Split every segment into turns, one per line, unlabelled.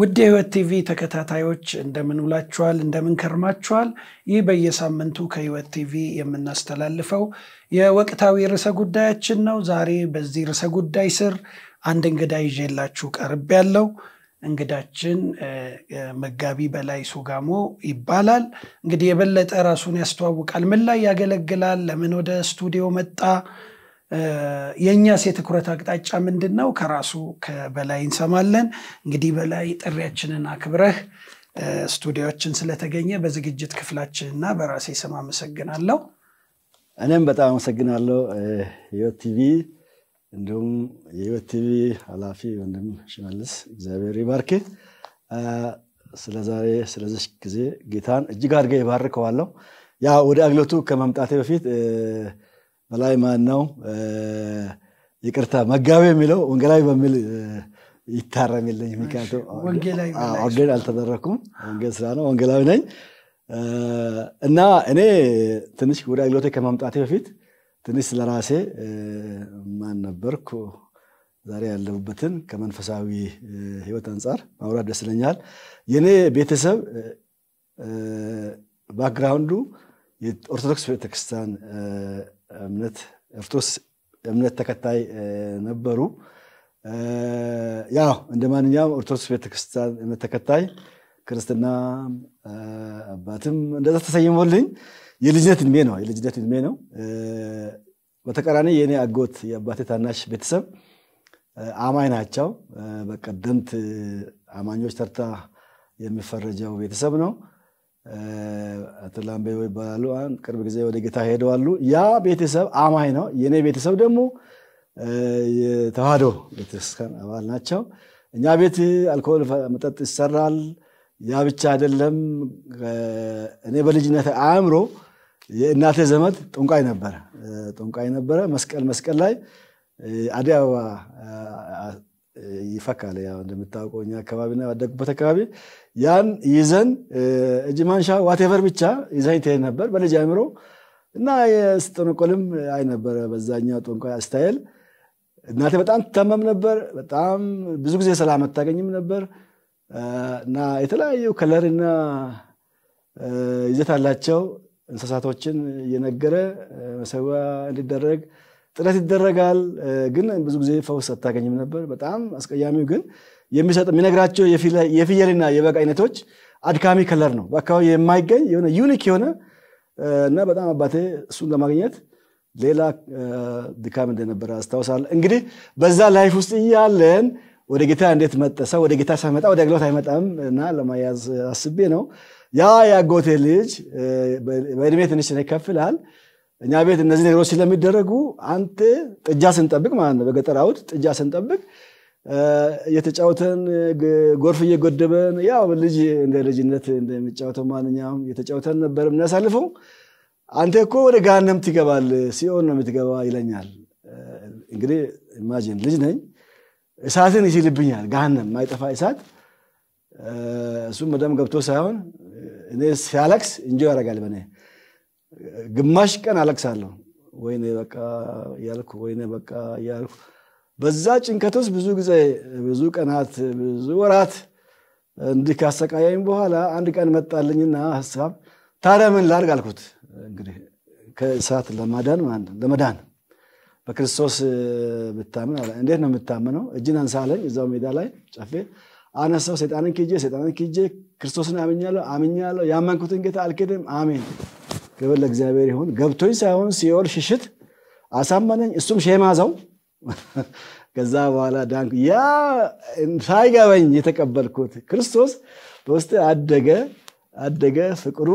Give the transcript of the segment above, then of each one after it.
ውድ የህይወት ቲቪ ተከታታዮች እንደምን ውላችኋል? እንደምን ከርማችኋል? ይህ በየሳምንቱ ከህይወት ቲቪ የምናስተላልፈው የወቅታዊ ርዕሰ ጉዳያችን ነው። ዛሬ በዚህ ርዕሰ ጉዳይ ስር አንድ እንግዳ ይዤላችሁ ቀርብ ያለው እንግዳችን መጋቢ በላይ ሱጋሞ ይባላል። እንግዲህ የበለጠ ራሱን ያስተዋውቃል። ምን ላይ ያገለግላል? ለምን ወደ ስቱዲዮ መጣ? የእኛስ የትኩረት አቅጣጫ ምንድን ነው? ከራሱ ከበላይ እንሰማለን። እንግዲህ በላይ ጥሪያችንን አክብረህ ስቱዲዮችን ስለተገኘ በዝግጅት ክፍላችንና በራሴ ስም አመሰግናለሁ።
እኔም በጣም አመሰግናለሁ ህይወት ቲቪ፣ እንዲሁም የህይወት ቲቪ ኃላፊ ወንድም ሽመልስ እግዚአብሔር ይባርክ። ስለዛሬ ስለዚህ ጊዜ ጌታን እጅግ አድርገ ይባርከዋለሁ። ያ ወደ አግሎቱ ከመምጣቴ በፊት በላይ ማን ነው? ይቅርታ መጋቢ የሚለው ወንጌላዊ በሚል ይታረምልኝ። ሚካቶ ወንጌል አልተደረኩም። ወንጌል ስራ ነው። ወንጌላዊ ነኝ እና እኔ ትንሽ ወደ አግሎቴ ከማምጣቴ በፊት ትንሽ ስለራሴ ማን ነበርኩ፣ ዛሬ ያለሁበትን ከመንፈሳዊ ህይወት አንጻር ማውራት ደስ ይለኛል። የእኔ ቤተሰብ ባክግራውንዱ የኦርቶዶክስ ቤተክርስቲያን እምነት እምነት ተከታይ ነበሩ። ያው እንደ ማንኛውም ኦርቶዶክስ ቤተክርስቲያን እምነት ተከታይ ክርስትና አባትም እንደዛ ተሰይሞልኝ የልጅነት እድሜ ነው የልጅነት እድሜ ነው። በተቃራኒ የእኔ አጎት የአባቴ ታናሽ ቤተሰብ አማኝ ናቸው። በቀደምት አማኞች ተርታ የሚፈረጀው ቤተሰብ ነው። አተላምቤ ይባላሉ። ቅርብ ጊዜ ወደ ጌታ ሄደዋሉ። ያ ቤተሰብ አማኝ ነው። የእኔ ቤተሰብ ደግሞ የተዋህዶ ቤተክርስቲያን አባል ናቸው። እኛ ቤት አልኮል መጠጥ ይሰራል። ያ ብቻ አይደለም። እኔ በልጅነት አእምሮ የእናቴ ዘመድ ጠንቋይ ነበረ ጠንቋይ ነበረ መስቀል መስቀል ላይ አዲስ አበባ ይፈካል። ያው እንደምታውቀው እኛ አካባቢና ያደግኩበት አካባቢ ያን ይዘን እጅ ማንሻ ዋቴቨር ብቻ ይዘን ትሄድ ነበር በልጅ አይምሮ እና የስጠነቆልም አይ ነበረ በዛኛው ጠንቋይ ስታይል። እናቴ በጣም ትታመም ነበር። በጣም ብዙ ጊዜ ሰላም አታገኝም ነበር እና የተለያዩ ከለርና ይዘት አላቸው እንስሳቶችን እየነገረ መሰዋ እንዲደረግ ጥረት ይደረጋል፣ ግን ብዙ ጊዜ ፈውስ አታገኝም ነበር። በጣም አስቀያሚው ግን የሚሰጥ የሚነግራቸው የፍየልና የበግ አይነቶች አድካሚ ከለር ነው። በአካባቢ የማይገኝ የሆነ ዩኒክ የሆነ እና በጣም አባቴ እሱን ለማግኘት ሌላ ድካም እንደነበረ አስታውሳለ እንግዲህ በዛ ላይፍ ውስጥ እያለን ወደ ጌታ እንዴት መጠሰ ሰው ወደ ጌታ ሳይመጣ ወደ አገልግሎት አይመጣም እና ለማያዝ አስቤ ነው። ያ ያጎቴ ልጅ በእድሜ ትንሽ ከፍ እኛ ቤት እነዚህ ነገሮች ስለሚደረጉ አንተ ጥጃ ስንጠብቅ ማለት ነው፣ በገጠር አውድ ጥጃ ስንጠብቅ እየተጫወተን ጎርፍ እየጎደበን ያው ልጅ እንደ ልጅነት እንደሚጫወተው ማንኛውም የተጫወተን ነበር የምናሳልፈው። አንተ እኮ ወደ ጋነም ትገባል፣ ሲኦን ነው የምትገባ ይለኛል። እንግዲህ ኢማጂን ልጅ ነኝ፣ እሳትን ይችልብኛል። ገሃነም ማይጠፋ እሳት እሱም በደም ገብቶ ሳይሆን እኔ ሲያለቅስ እንጆ ያደርጋል በእኔ ግማሽ ቀን አለቅሳለሁ። ወይኔ በቃ ያልኩ ወይኔ በቃ ያልኩ በዛ ጭንከት ውስጥ ብዙ ጊዜ ብዙ ቀናት ብዙ ወራት እንዲህ ካሰቃያኝ በኋላ አንድ ቀን መጣልኝና ሀሳብ ታዲያ ምን ላርግ አልኩት። እንግዲህ ከእሳት ለማዳን ለመዳን በክርስቶስ ብታምን አለ። እንዴት ነው የምታምነው? እጅን አንሳለኝ። እዛው ሜዳ ላይ ጨፌ አነሳው። ሴጣንን ኪጄ ሴጣንን ኪጄ ክርስቶስን አምኛለሁ አምኛለሁ። ያመንኩትን ጌታ አልክድም። አሜን ክብር ለእግዚአብሔር ይሁን። ገብቶኝ ሳይሆን ሲኦል ሽሽት አሳመነኝ፣ እሱም ሼማዘው ከዛ በኋላ ዳንኩ። ያ ሳይገበኝ የተቀበልኩት ክርስቶስ በውስጥ አደገ አደገ። ፍቅሩ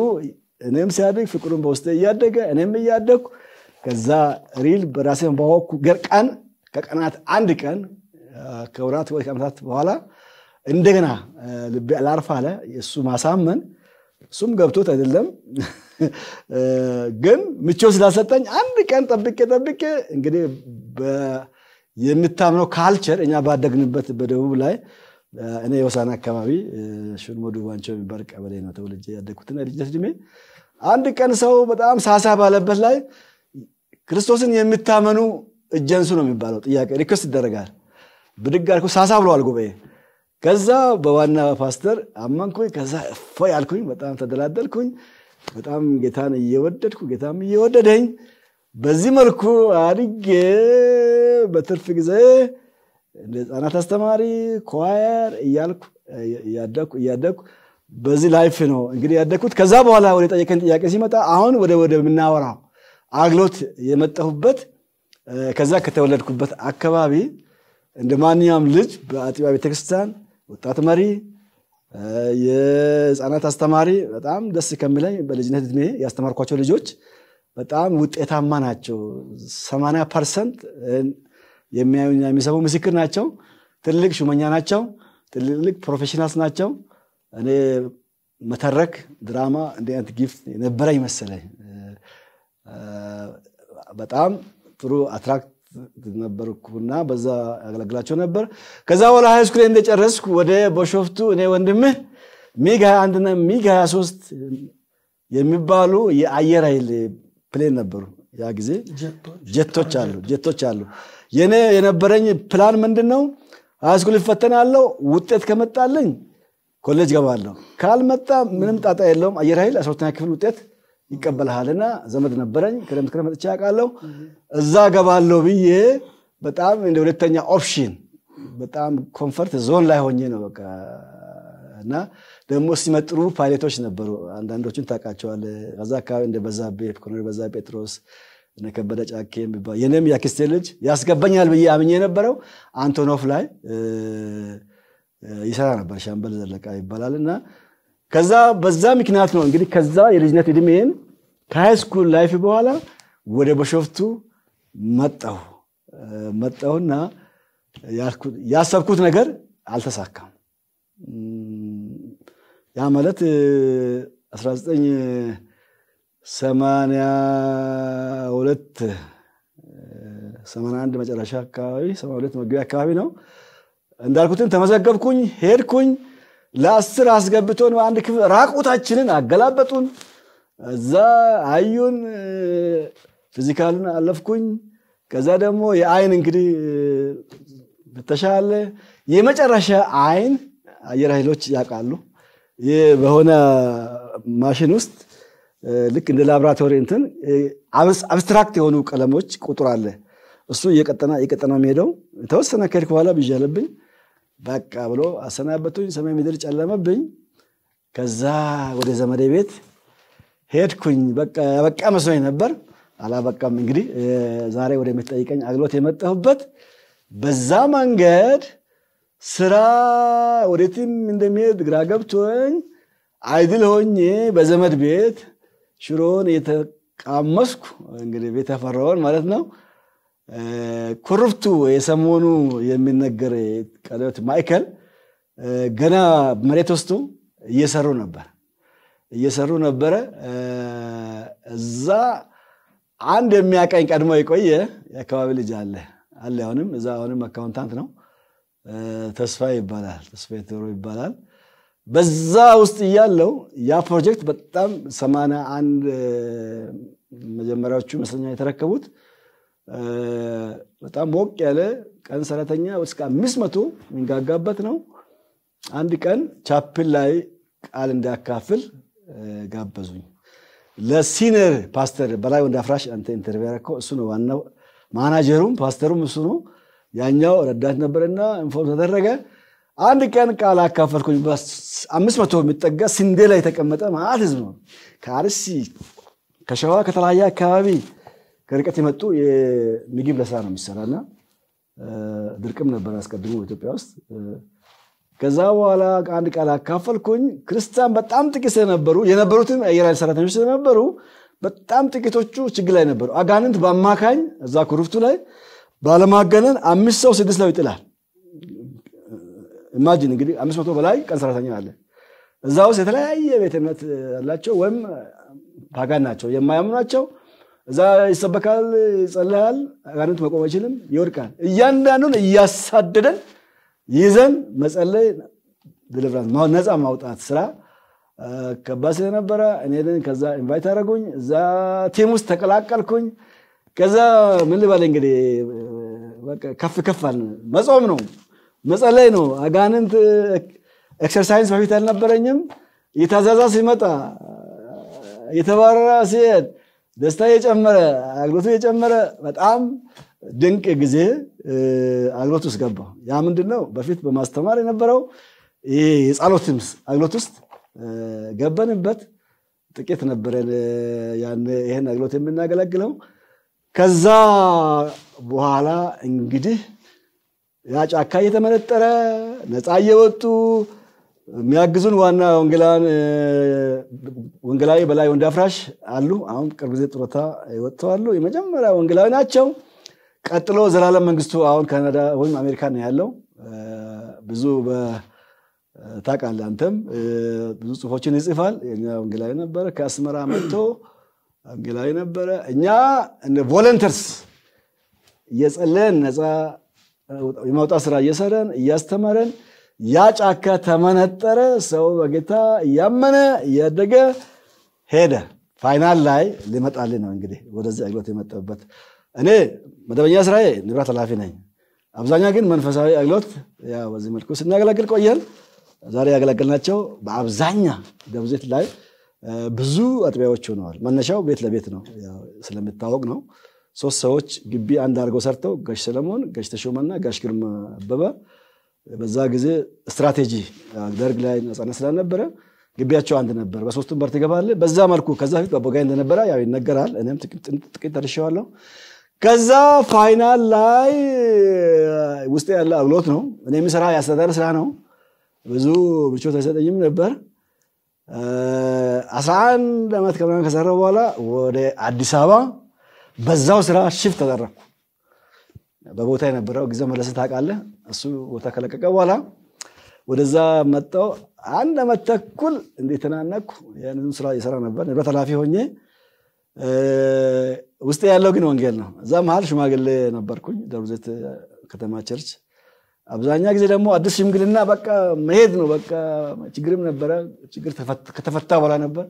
እኔም ሲያደግ ፍቅሩን በውስጥ እያደገ እኔም እያደግኩ ከዛ ሪል በራሴን ባወቅኩ ቀን ከቀናት አንድ ቀን ከውራት ወይ ከመታት በኋላ እንደገና ልቤ አላርፍ አለ እሱ ማሳመን እሱም ገብቶት አይደለም ግን ምቾ ስላሰጠኝ አንድ ቀን ጠብቄ ጠብቄ እንግዲህ የምታምነው ካልቸር እኛ ባደግንበት በደቡብ ላይ እኔ የወሳን አካባቢ ሽልሞ ዱባንቸው የሚባል ቀበሌ ነው ተወልጄ ያደግኩትና ልጅነት እድሜ አንድ ቀን ሰው በጣም ሳሳ ባለበት ላይ ክርስቶስን የምታመኑ እጀንሱ ነው የሚባለው ጥያቄ ሪክስ ይደረጋል። ብድግ አልኩ። ሳሳ ብለዋል ጉባኤ ከዛ በዋና ፓስተር አመንኩኝ። ከዛ እፎይ ያልኩኝ በጣም ተደላደልኩኝ። በጣም ጌታን እየወደድኩ ጌታም እየወደደኝ በዚህ መልኩ አድጌ በትርፍ ጊዜ እንደ ህፃናት አስተማሪ ኳየር እያልኩ እያደኩ እያደኩ በዚህ ላይፍ ነው እንግዲህ ያደግኩት። ከዛ በኋላ ወደ ጠየቀን ጥያቄ ሲመጣ አሁን ወደ ወደ ምናወራው አግሎት የመጣሁበት ከዛ ከተወለድኩበት አካባቢ እንደ ማንኛውም ልጅ በአጥቢያ ቤተክርስቲያን ወጣት መሪ፣ የህፃናት አስተማሪ በጣም ደስ ከሚለኝ በልጅነት እድሜ ያስተማርኳቸው ልጆች በጣም ውጤታማ ናቸው። ሰማንያ ፐርሰንት የሚያዩና የሚሰሙ ምስክር ናቸው። ትልቅ ሹመኛ ናቸው። ትልልቅ ፕሮፌሽናልስ ናቸው። እኔ መተረክ ድራማ እንዲህ አይነት ጊፍት የነበረኝ መሰለኝ። በጣም ጥሩ አትራክት ነበርኩና በዛ ያገለግላቸው ነበር። ከዛ በኋላ ሃይስኩል እንደጨረስኩ ወደ በሾፍቱ እኔ ወንድምህ ሚግ 21 እና ሚግ 23 የሚባሉ የአየር ኃይል ፕሌን ነበሩ። ያ ጊዜ ጀቶች አሉ ጀቶች አሉ። የኔ የነበረኝ ፕላን ምንድን ነው? ሃይስኩል ይፈተናለው፣ ውጤት ከመጣለኝ ኮሌጅ ገባለሁ፣ ካልመጣ ምንም ጣጣ የለውም። አየር ኃይል 12ኛ ክፍል ውጤት ይቀበልሃልና ዘመድ ነበረኝ። ክረምት ክረምት መጥቼ አውቃለሁ። እዛ ገባለሁ ብዬ በጣም እንደ ሁለተኛ ኦፕሽን በጣም ኮንፈርት ዞን ላይ ሆኜ ነው በቃ እና ደግሞ ሲመጥሩ ፓይለቶች ነበሩ። አንዳንዶቹን ታውቃቸዋለህ። ከዛ አካባቢ እንደ በዛቤ ኮሎኔል በዛ ጴጥሮስ ነከበደ ጫኬ የሚባል የኔም ያክስቴ ልጅ ያስገባኛል ብዬ አምኜ የነበረው አንቶኖፍ ላይ ይሰራ ነበር። ሻምበል ዘለቃ ይባላል እና ከዛ በዛ ምክንያት ነው እንግዲህ ከዛ የልጅነት እድሜን ከሃይስኩል ላይፍ በኋላ ወደ በሾፍቱ መጣሁ መጣሁና ያሰብኩት ነገር አልተሳካም። ያ ማለት 1982 81 መጨረሻ አካባቢ 82 መግቢያ አካባቢ ነው። እንዳልኩትን ተመዘገብኩኝ፣ ሄድኩኝ። ለአስር አስገብቶን አንድ ክፍል ራቁታችንን አገላበጡን። እዛ አዩን፣ ፊዚካልን አለፍኩኝ። ከዛ ደግሞ የአይን እንግዲህ በተሻለ የመጨረሻ አይን አየር ኃይሎች ያውቃሉ። በሆነ ማሽን ውስጥ ልክ እንደ ላብራቶሪ እንትን አብስትራክት የሆኑ ቀለሞች ቁጥር አለ። እሱ እየቀጠና እየቀጠና የሚሄደው የተወሰነ ከሄድክ በኋላ ብዣለብኝ በቃ ብሎ አሰናበቱኝ። ሰማይ ምድር ጨለመብኝ። ከዛ ወደ ዘመዴ ቤት ሄድኩኝ። በቃ መስሎኝ ነበር፣ አላበቃም። እንግዲህ ዛሬ የምትጠይቀኝ አግሎት የመጣሁበት በዛ መንገድ ስራ ወዴትም እንደሚሄድ ግራ ገብቶኝ አይድል ሆኜ በዘመድ ቤት ሽሮን እየተቃመስኩ እንግዲህ ቤት ያፈራውን ማለት ነው ኩርፍቱ የሰሞኑ የሚነገር ቀለበት ማዕከል ገና መሬት ውስጡ እየሰሩ ነበር እየሰሩ ነበረ። እዛ አንድ የሚያቀኝ ቀድሞ የቆየ የአካባቢ ልጅ አለ አለ አሁንም እዛ አሁንም አካውንታንት ነው። ተስፋ ይባላል ተስፋ የተሮ ይባላል። በዛ ውስጥ እያለው ያ ፕሮጀክት በጣም ሰማንያ አንድ መጀመሪያዎቹ መስለኛ የተረከቡት በጣም ሞቅ ያለ ቀን ሰራተኛ እስከ አምስት መቶ የሚንጋጋበት ነው። አንድ ቀን ቻፕል ላይ ቃል እንዳካፍል ጋበዙኝ። ለሲነር ፓስተር በላይ ወንድ አፍራሽ አንተ ኢንተርቪው ያደረከው እሱ ነው ዋናው ማናጀሩም ፓስተሩም እሱ ነው። ያኛው ረዳት ነበርና ኢንፎርም ተደረገ። አንድ ቀን ቃል አካፈልኩኝ። አምስት መቶ የሚጠጋ ስንዴ ላይ የተቀመጠ ማለት ህዝብ ነው። ከአርሲ ከሸዋ ከተለያየ አካባቢ ከርቀት የመጡ ምግብ ለስራ ነው የሚሰራ እና ድርቅም ነበር አስቀድሞ ኢትዮጵያ ውስጥ። ከዛ በኋላ አንድ ቃል አካፈልኩኝ። ክርስቲያን በጣም ጥቂት ስለነበሩ የነበሩትም የአየር ኃይል ሰራተኞች ስለነበሩ በጣም ጥቂቶቹ ችግር ላይ ነበሩ። አጋንንት በአማካኝ እዛ ኩርፍቱ ላይ ባለማገነን አምስት ሰው ስድስት ሰው ይጥላል። ኢማጂን እንግዲህ አምስት መቶ በላይ ቀን ሰራተኛ አለ። እዛ ውስጥ የተለያየ ቤተ እምነት ያላቸው ወይም ፓጋን ናቸው የማያምኗቸው። ናቸው። እዛ ይሰበካል፣ ይጸልሃል፣ አጋንንት መቆም አይችልም፣ ይወድቃል። እያንዳንዱን እያሳደደን ይዘን መጸለይ ድልብራት ነፃ ማውጣት ስራ ከባድ ስለነበረ እኔ ከዛ ኢንቫይት አደረጉኝ። እዛ ቲም ውስጥ ተቀላቀልኩኝ። ከዛ ምን ልበል እንግዲህ ከፍ ከፍ አለ። መጾም ነው መጸለይ ነው አጋንንት ኤክሰርሳይዝ በፊት አልነበረኝም። እየታዛዛ ሲመጣ እየተባረረ ሲሄድ ደስታ የጨመረ አግሎቱ የጨመረ በጣም ድንቅ ጊዜ አግሎት ውስጥ ገባ። ያ ምንድነው? በፊት በማስተማር የነበረው ይህ የጻሎት አግሎት ውስጥ ገበንበት። ጥቂት ነበረ ይህን አግሎት የምናገለግለው። ከዛ በኋላ እንግዲህ ያ ጫካ እየተመነጠረ ነፃ እየወጡ የሚያግዙን ዋና ወንጌላዊ በላይ ወንድ አፍራሽ አሉ። አሁን ቅርብ ጊዜ ጡረታ ወጥተዋሉ። የመጀመሪያ ወንጌላዊ ናቸው። ቀጥሎ ዘላለም መንግስቱ አሁን ካናዳ ወይም አሜሪካ ነው ያለው። ብዙ ታውቃለህ አንተም ብዙ ጽሁፎችን ይጽፋል። የኛ ወንጌላዊ ነበረ። ከአስመራ መጥቶ ወንጌላዊ ነበረ። እኛ ቮለንተርስ እየጸለን ነፃ የማውጣት ስራ እየሰረን እያስተማረን ያ ጫካ ተመነጠረ። ሰው በጌታ እያመነ እያደገ ሄደ። ፋይናል ላይ ሊመጣልኝ ነው እንግዲህ ወደዚህ አግሎት የመጠበት እኔ መደበኛ ስራዬ ንብረት ኃላፊ ነኝ። አብዛኛው ግን መንፈሳዊ አግሎት በዚህ መልኩ ስናገለግል ቆየን። ዛሬ ያገለገልናቸው በአብዛኛ ደብዜት ላይ ብዙ አጥቢያዎች ሆነዋል። መነሻው ቤት ለቤት ነው ስለሚታወቅ ነው። ሶስት ሰዎች ግቢ አንድ አድርገው ሰርተው ጋሽ ሰለሞን፣ ጋሽ ተሾመና ጋሽ ግርማ አበበ በዛ ጊዜ ስትራቴጂ ደርግ ላይ ነፃነት ስላልነበረ ግቢያቸው አንድ ነበር። በሶስቱም በር ትገባለ። በዛ መልኩ ከዛ ፊት በቦጋ እንደነበረ ያው ይነገራል። እኔም ጥቂት ደርሼዋለሁ። ከዛ ፋይናል ላይ ውስጥ ያለ አብሎት ነው። እኔ የሚሰራ ያስተዳደር ስራ ነው። ብዙ ምቾት አይሰጠኝም ነበር። አስራ አንድ ዓመት ከምናምን ከሰራሁ በኋላ ወደ አዲስ አበባ በዛው ስራ ሽፍት ተደረግኩ። በቦታ የነበረው ጊዜው መለሰ ታውቃለህ። እሱ ቦታ ከለቀቀ በኋላ ወደዛ መጣው። አንድ አመት ተኩል እንዴት ተናነኩ። ያንንም ስራ የሰራ ነበር። ንብረት ኃላፊ ሆኜ ውስጥ ያለው ግን ወንጌል ነው። እዛ መሀል ሽማግሌ ነበርኩኝ ደብረ ከተማ ቸርች። አብዛኛ ጊዜ ደግሞ አዲስ ሽምግልና በቃ መሄድ ነው። በቃ ችግርም ነበረ። ችግር ከተፈታ በኋላ ነበር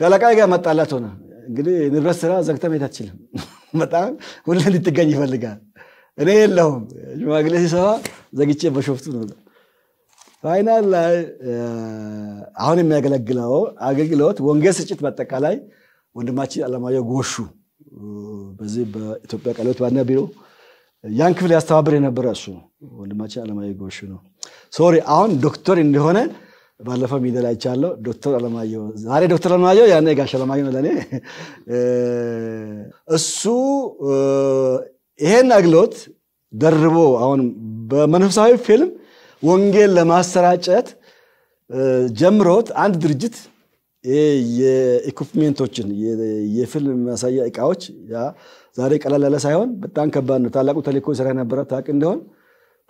ከለቃ ጋር መጣላት ሆነ። እንግዲህ ንብረት ስራ ዘግተ መሄድ አትችልም። በጣም ሁሌ እንድትገኝ ይፈልጋል። እኔ የለሁም። ሽማግሌ ሲሰማ ዘግቼ በሾፍቱ ነው። ፋይናል ላይ አሁን የሚያገለግለው አገልግሎት ወንጌል ስርጭት በአጠቃላይ ወንድማችን አለማየሁ ጎሹ በዚህ በኢትዮጵያ ቃለ ሕይወት ዋና ቢሮ ያን ክፍል ያስተባብር የነበረ እሱ ነው። ወንድማችን አለማየሁ ጎሹ ነው። ሶሪ አሁን ዶክተር እንደሆነ ባለፈው ሚዲያ ላይ አይቻለሁ። ዶክተር አለማየሁ ዛሬ ዶክተር አለማየሁ ያኔ ጋሽ አለማየሁ ነው ለእኔ እሱ ይሄን አግሎት ደርቦ አሁን በመንፈሳዊ ፊልም ወንጌል ለማሰራጨት ጀምሮት አንድ ድርጅት የኢኩፕሜንቶችን የፊልም ማሳያ እቃዎች ዛሬ ቀላል ያለ ሳይሆን በጣም ከባድ ነው። ታላቁ ተልእኮ ስራ የነበረ ታቅ እንደሆን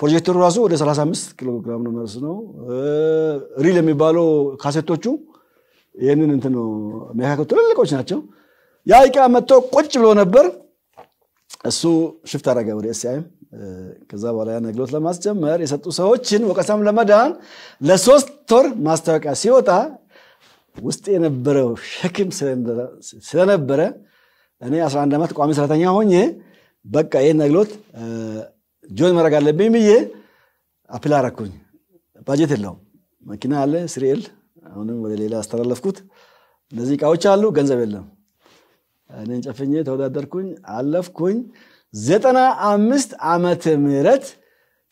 ፕሮጀክተሩ ራሱ ወደ 35 ኪሎግራም ነው መርስ ነው። ሪል የሚባሉ ካሴቶቹ ይህንን እንትን ነው የሚያካክሉ ትልልቆች ናቸው። ያ እቃ መጥቶ ቁጭ ብሎ ነበር። እሱ ሽፍት አረገ ወደ ኤስአይም። ከዛ በኋላ ያን አገልግሎት ለማስጀመር የሰጡ ሰዎችን ወቀሳም ለመዳን ለሶስት ወር ማስታወቂያ ሲወጣ ውስጥ የነበረው ሸክም ስለነበረ እኔ 11 ዓመት ቋሚ ሰራተኛ ሆኜ በቃ ይህን አገልግሎት ጆን መረግ አለብኝ ብዬ አፕል አረኩኝ። ባጀት የለውም። መኪና አለ ስሪኤል፣ አሁንም ወደ ሌላ አስተላለፍኩት። እነዚህ እቃዎች አሉ፣ ገንዘብ የለም። እኔን ጨፍኜ ተወዳደርኩኝ፣ አለፍኩኝ። ዘጠና አምስት ዓመተ ምህረት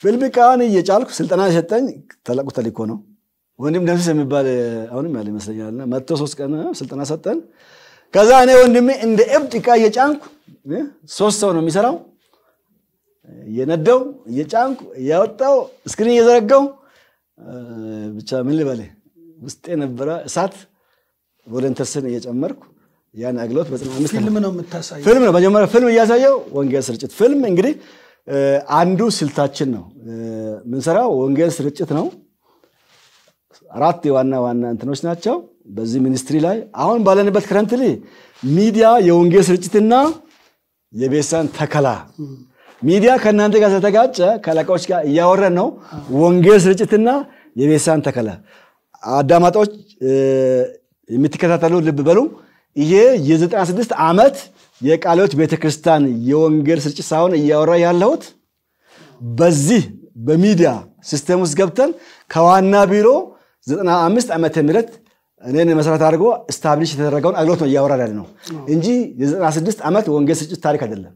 ፍልብቃን እየጫልኩ ስልጠና የሰጠኝ ተለቁ ተሊኮ ነው። ወንድም ደምስ የሚባል አሁንም ያለ ይመስለኛል። መቶ ሶስት ቀን ስልጠና ሰጠን። ከዛ እኔ ወንድሜ እንደ እብድ ዕቃ እየጫንኩ ሶስት ሰው ነው የሚሰራው እየነደው እየጫንኩ እያወጣው እስክሪን እየዘረጋው ብቻ ምን ልበል ውስጤ ነበረ እሳት ቮለንተርስን እየጨመርኩ ያን አገልግሎት ፊልም
ነው ፊልም
መጀመሪያ ፊልም እያሳየው ወንጌል ስርጭት። ፊልም እንግዲህ አንዱ ስልታችን ነው ምንሰራው ወንጌል ስርጭት ነው። አራት የዋና ዋና እንትኖች ናቸው በዚህ ሚኒስትሪ ላይ አሁን ባለንበት ክረምት ሚዲያ የወንጌል ስርጭትና የቤሳን ተከላ ሚዲያ ከእናንተ ጋር ስለተጋጨ ከለቃዎች ጋር እያወረን ነው። ወንጌል ስርጭትና የቤሳን ተከላ አዳማጦች የምትከታተሉ ልብ በሉም ይሄ የ96 ዓመት የቃልዮት ቤተክርስቲያን የወንጌል ስርጭት ሳይሆን እያወራ ያለሁት በዚህ በሚዲያ ሲስተም ውስጥ ገብተን ከዋና ቢሮ 95 ዓመተ ምህረት እኔን መሰረት አድርጎ ስታብሊሽ የተደረገውን አግሎት ነው እያወራ ያለ ነው እንጂ የ96 ዓመት ወንጌል ስርጭት ታሪክ አይደለም።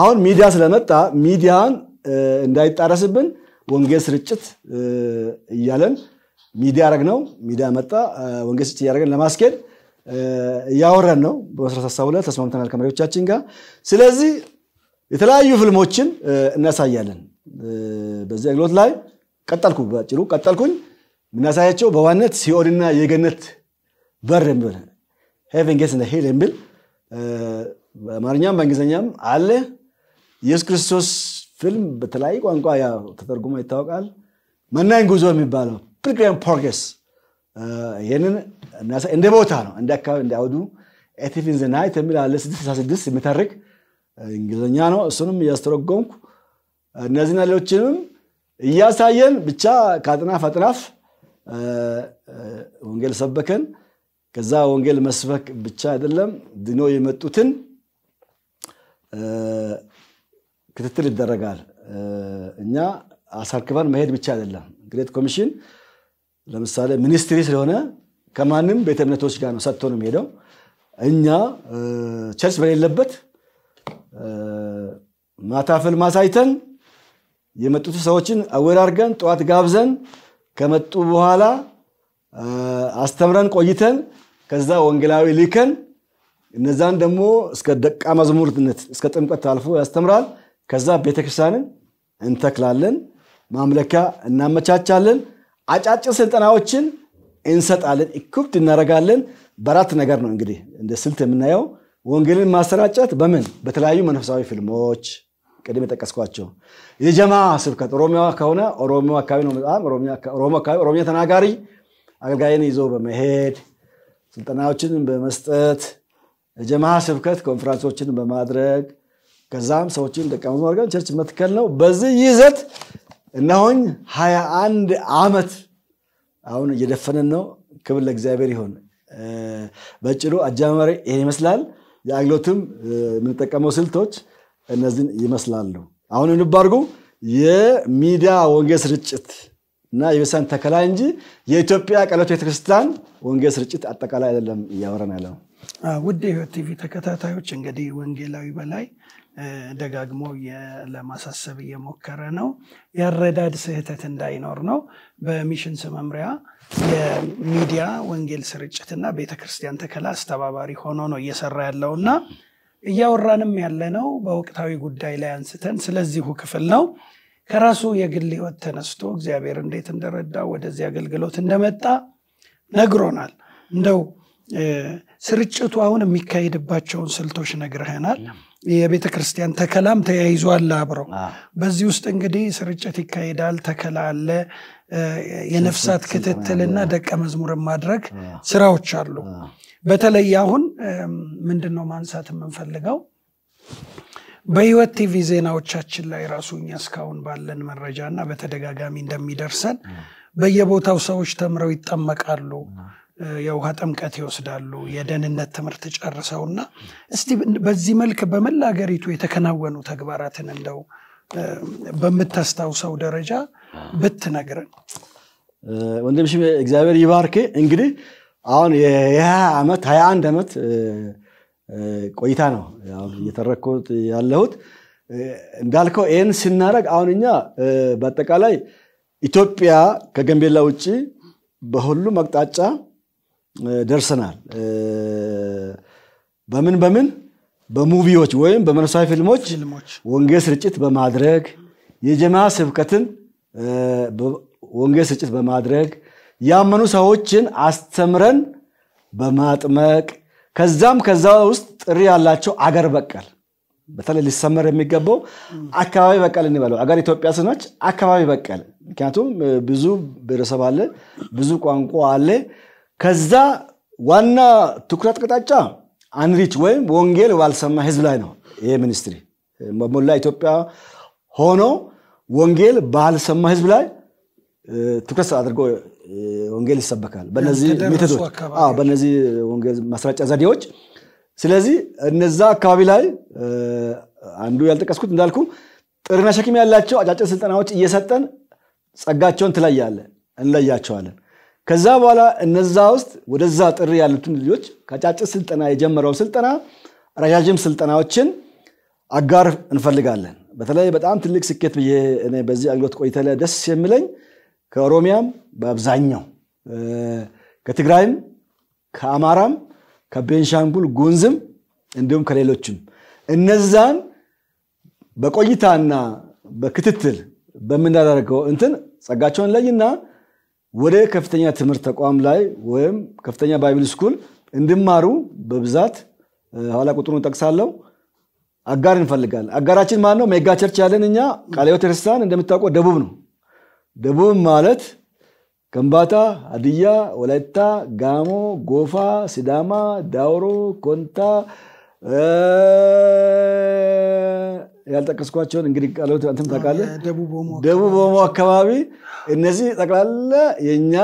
አሁን ሚዲያ ስለመጣ ሚዲያን እንዳይጣረስብን ወንጌል ስርጭት እያለን ሚዲያ ረግ ነው ሚዲያ መጣ ወንጌል ስርጭት እያደረገን ለማስኬድ እያወራን ነው። በመሰረት ሀሳቡ ላይ ተስማምተናል ከመሪዎቻችን ጋር። ስለዚህ የተለያዩ ፍልሞችን እናሳያለን በዚህ አግሎት ላይ ቀጠልኩ፣ በጭሩ ቀጠልኩኝ። የምናሳያቸው በዋነት ሲኦልና የገነት በር የሚል ሄቨን ጌት ኢን ሄል የሚል በአማርኛም በእንግሊዝኛም አለ። ኢየሱስ ክርስቶስ ፊልም በተለያዩ ቋንቋ ተተርጉሞ ይታወቃል። መናኝ ጉዞ የሚባለው ፒልግሪም ፖርጌስ ይህንን እንደ ቦታ ነው እንደ አካባቢ እንደ አውዱ ኤቲፍ ኢን ዘ ናይት የሚል አለ ስድስት የሚተርክ እንግሊዝኛ ነው። እሱንም እያስተረጎምኩ እነዚህና ሌሎችንም እያሳየን ብቻ ከአጥናፍ አጥናፍ ወንጌል ሰበከን። ከዛ ወንጌል መስበክ ብቻ አይደለም ድኖ የመጡትን ክትትል ይደረጋል። እኛ አሳርክበን መሄድ ብቻ አይደለም ግሬት ኮሚሽን ለምሳሌ ሚኒስትሪ ስለሆነ ከማንም ቤተ እምነቶች ጋር ነው ሰጥቶ ነው የሚሄደው። እኛ ቸርች በሌለበት ማታ ፊልም አሳይተን የመጡት ሰዎችን አወራርገን ጠዋት ጋብዘን ከመጡ በኋላ አስተምረን ቆይተን ከዛ ወንጌላዊ ልከን እነዛን ደግሞ እስከ ደቃ መዝሙርነት እስከ ጥምቀት አልፎ ያስተምራል። ከዛ ቤተክርስቲያንን እንተክላለን፣ ማምለኪያ እናመቻቻለን። አጫጭር ስልጠናዎችን እንሰጣለን፣ ኢኩፕድ እናደርጋለን። በአራት ነገር ነው እንግዲህ እንደ ስልት የምናየው ወንጌልን ማሰራጨት በምን በተለያዩ መንፈሳዊ ፊልሞች ቅድም የጠቀስኳቸው የጀማ ስብከት ኦሮሚያ ከሆነ ኦሮሚያ አካባቢ ነው። በጣም ኦሮሚያ ተናጋሪ አገልጋይን ይዞ በመሄድ ስልጠናዎችን በመስጠት የጀማ ስብከት ኮንፈረንሶችን በማድረግ ከዛም ሰዎችን ደቀ አድርገን ቸርች መትከል ነው። በዚህ ይዘት እነሆኝ ሀያ አንድ ዓመት አሁን እየደፈነን ነው። ክብር ለእግዚአብሔር ይሆን። በጭሩ አጀማመሪ ይሄን ይመስላል። የአግሎትም የምንጠቀመው ስልቶች እነዚህን ይመስላሉ። አሁን ልብ የሚዲያ ወንጌል ስርጭት እና የቤተክርስቲያን ተከላይ እንጂ የኢትዮጵያ ቀለት ቤተክርስቲያን ወንጌል ስርጭት አጠቃላይ አይደለም እያወረን ያለው።
ውድ የሕይወት ቲቪ ተከታታዮች እንግዲህ ወንጌላዊ በላይ ደጋግሞ ለማሳሰብ እየሞከረ ነው። የአረዳድ ስህተት እንዳይኖር ነው። በሚሽን ስመምሪያ የሚዲያ ወንጌል ስርጭትና ቤተክርስቲያን ተከላ አስተባባሪ ሆኖ ነው እየሰራ ያለው እና እያወራንም ያለነው በወቅታዊ ጉዳይ ላይ አንስተን ስለዚሁ ክፍል ነው። ከራሱ የግል ህይወት ተነስቶ እግዚአብሔር እንዴት እንደረዳ ወደዚህ አገልግሎት እንደመጣ ነግሮናል። እንደው ስርጭቱ አሁን የሚካሄድባቸውን ስልቶች ነግረህናል። የቤተ ክርስቲያን ተከላም ተያይዟል አብረው። በዚህ ውስጥ እንግዲህ ስርጭት ይካሄዳል፣ ተከላ አለ፣ የነፍሳት ክትትልና ደቀ መዝሙር ማድረግ ስራዎች አሉ። በተለይ አሁን ምንድን ነው ማንሳት የምንፈልገው በህይወት ቲቪ ዜናዎቻችን ላይ ራሱ እኛ እስካሁን ባለን መረጃ እና በተደጋጋሚ እንደሚደርሰን በየቦታው ሰዎች ተምረው ይጠመቃሉ። የውሃ ጥምቀት ይወስዳሉ። የደህንነት ትምህርት እና እስቲ በዚህ መልክ በመላ ሀገሪቱ የተከናወኑ ተግባራትን እንደው በምታስታውሰው ደረጃ ብትነግረን።
ወንድም እግዚአብሔር ይባርክ። እንግዲህ አሁን የሀያ ዓመት ሀያ አንድ ዓመት ቆይታ ነው እየተረኩት ያለሁት። እንዳልከው ይህን ስናደረግ አሁን እኛ በአጠቃላይ ኢትዮጵያ ከገንቤላ ውጭ በሁሉም አቅጣጫ ደርሰናል። በምን በምን በሙቪዎች ወይም በመንፈሳዊ ፊልሞች ወንጌል ስርጭት በማድረግ የጀማ ስብከትን ወንጌል ስርጭት በማድረግ ያመኑ ሰዎችን አስተምረን በማጥመቅ ከዛም ከዛ ውስጥ ጥሪ ያላቸው አገር በቀል በተለይ ሊሰመር የሚገባው አካባቢ በቀል እንበለው። አገር ኢትዮጵያ ስኖች አካባቢ በቀል ምክንያቱም ብዙ ብሔረሰብ አለ፣ ብዙ ቋንቋ አለ። ከዛ ዋና ትኩረት አቅጣጫ አንሪች ወይም ወንጌል ባልሰማ ህዝብ ላይ ነው። ይሄ ሚኒስትሪ በሞላ ኢትዮጵያ ሆኖ ወንጌል ባልሰማ ህዝብ ላይ ትኩረት አድርጎ ወንጌል ይሰበካል፣ በነዚህ ሜቶዶች፣ በነዚህ ወንጌል ማስራጫ ዘዴዎች። ስለዚህ እነዛ አካባቢ ላይ አንዱ ያልጠቀስኩት እንዳልኩ ጥሪና ሸክም ያላቸው አጫጭር ስልጠናዎች እየሰጠን ጸጋቸውን ትለያለ እንለያቸዋለን። ከዛ በኋላ እነዛ ውስጥ ወደዛ ጥሪ ያሉትን ልጆች ከጫጭር ስልጠና የጀመረው ስልጠና ረዣዥም ስልጠናዎችን አጋር እንፈልጋለን። በተለይ በጣም ትልቅ ስኬት ብዬ በዚህ አግሎት ቆይታ ደስ የሚለኝ ከኦሮሚያም በአብዛኛው ከትግራይም ከአማራም ከቤንሻንጉል ጉንዝም እንዲሁም ከሌሎችም እነዛን በቆይታና በክትትል በምናደርገው እንትን ጸጋቸውን ለይና ወደ ከፍተኛ ትምህርት ተቋም ላይ ወይም ከፍተኛ ባይብል ስኩል እንዲማሩ በብዛት ኋላ ቁጥሩን ጠቅሳለሁ አጋር እንፈልጋለን። አጋራችን ማን ነው? ሜጋ ቸርች ያለን እኛ ቃለ ሕይወት ክርስቲያን እንደምታውቀው ደቡብ ነው። ደቡብ ማለት ከምባታ፣ ሀዲያ፣ ወላይታ፣ ጋሞ፣ ጎፋ፣ ሲዳማ፣ ዳውሮ፣ ኮንታ ያልጠቀስኳቸውን እንግዲህ ቃሎት አንተም ታውቃለህ። ደቡብ ኦሞ አካባቢ እነዚህ ጠቅላላ የእኛ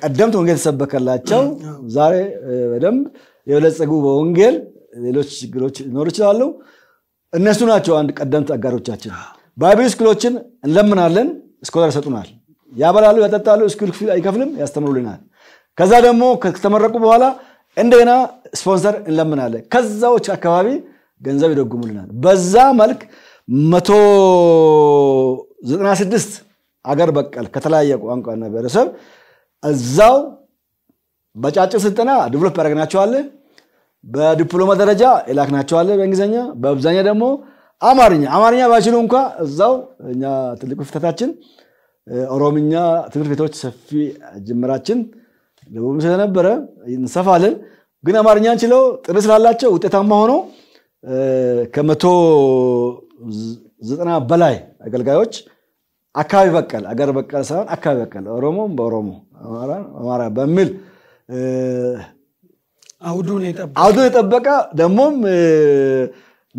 ቀደምት ወንጌል ተሰበከላቸው። ዛሬ በደንብ የበለጸጉ በወንጌል ሌሎች ችግሮች ሊኖሩ ይችላሉ። እነሱ ናቸው አንድ ቀደምት አጋሮቻችን። ባይብል ስኩሎችን እንለምናለን፣ ስኮላር ይሰጡናል፣ ያበላሉ፣ ያጠጣሉ፣ ስኩል ክፍል አይከፍልም፣ ያስተምሩልናል። ከዛ ደግሞ ከተመረቁ በኋላ እንደገና ስፖንሰር እንለምናለን። ከዛዎች አካባቢ ገንዘብ ይደጉሙልናል። በዛ መልክ 196 አገር በቀል ከተለያየ ቋንቋና ብሔረሰብ እዛው በጫጭር ስልጠና ድብሎፕ ያደረግናቸዋለ በዲፕሎማ ደረጃ የላክናቸዋለ በእንግሊዝኛ፣ በአብዛኛ ደግሞ አማርኛ። አማርኛ ባይችሉ እንኳ እዛው እኛ ትልቁ ፍተታችን ኦሮምኛ ትምህርት ቤቶች ሰፊ ጅምራችን ደቡብ ስለነበረ እንሰፋለን። ግን አማርኛ ችለው ጥሪ ስላላቸው ውጤታማ ሆነው ከመቶ ዘጠና በላይ አገልጋዮች አካባቢ በቀል አገር በቀል ሳይሆን አካባቢ በቀል ኦሮሞ በኦሮሞ አማራ በሚል አውዱን የጠበቀ ደግሞም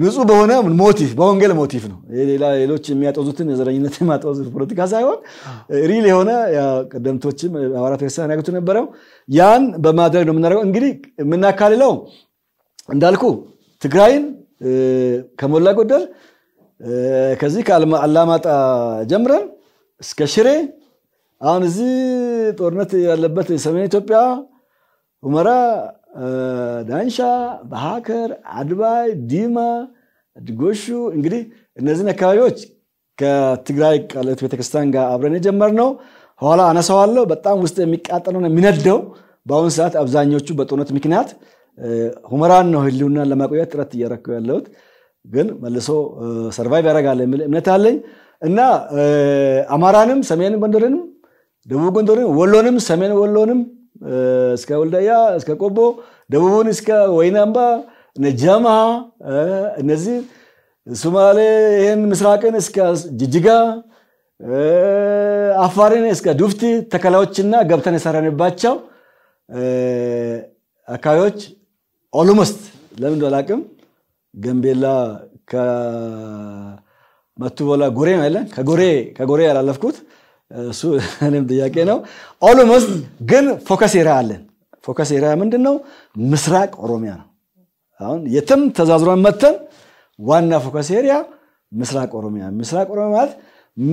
ንጹህ በሆነ ሞቲቭ በወንጌል ሞቲቭ ነው። ሌላ ሌሎች የሚያጠዙትን የዘረኝነት የማጦዙት ፖለቲካ ሳይሆን ሪል የሆነ ቀደምቶችም አማራ ቤተክርስቲያን ያገቱ ነበረው ያን በማድረግ ነው የምናደርገው። እንግዲህ የምናካልለው እንዳልኩ ትግራይን ከሞላ ጎደል ከዚህ ከአላማጣ ጀምረን እስከ ሽሬ አሁን እዚህ ጦርነት ያለበት ሰሜን ኢትዮጵያ ሁመራ፣ ዳንሻ፣ በሀከር፣ አድባይ፣ ዲማ፣ ድጎሹ እንግዲህ እነዚህን አካባቢዎች ከትግራይ ቃለት ቤተክርስቲያን ጋር አብረን የጀመርነው ኋላ አነሳዋለሁ። በጣም ውስጥ የሚቃጠለው ነው የሚነደው። በአሁኑ ሰዓት አብዛኞቹ በጦርነት ምክንያት ሁመራን ነው ህልውናን ለማቆየት ጥረት እያረኩ ያለሁት፣ ግን መልሶ ሰርቫይቭ ያደርጋል የሚል እምነት አለኝ እና አማራንም ሰሜን ጎንደርንም ደቡብ ጎንደርንም ወሎንም ሰሜን ወሎንም እስከ ወልዳያ እስከ ቆቦ ደቡቡን እስከ ወይናምባ ጀማ እነዚህ ሱማሌ ይህን ምስራቅን እስከ ጅጅጋ አፋርን እስከ ዱፍቲ ተከላዎችና ገብተን የሰራንባቸው አካባቢዎች ኦልሞስት ለምን እንደሆነ ገንቤላ ከመቱ በላ ጎሬ ነው ያለን። ከጎሬ ያላለፍኩት እሱ እኔም ጥያቄ ነው። ኦልሞስት ግን ፎከስ ኤሪያ አለን። ፎከስ ኤሪያ ምንድን ነው? ምስራቅ ኦሮሚያ ነው። አሁን የትም ተዛዝሯን መተን ዋና ፎከስ ኤሪያ ምስራቅ ኦሮሚያ። ምስራቅ ኦሮሚያ ማለት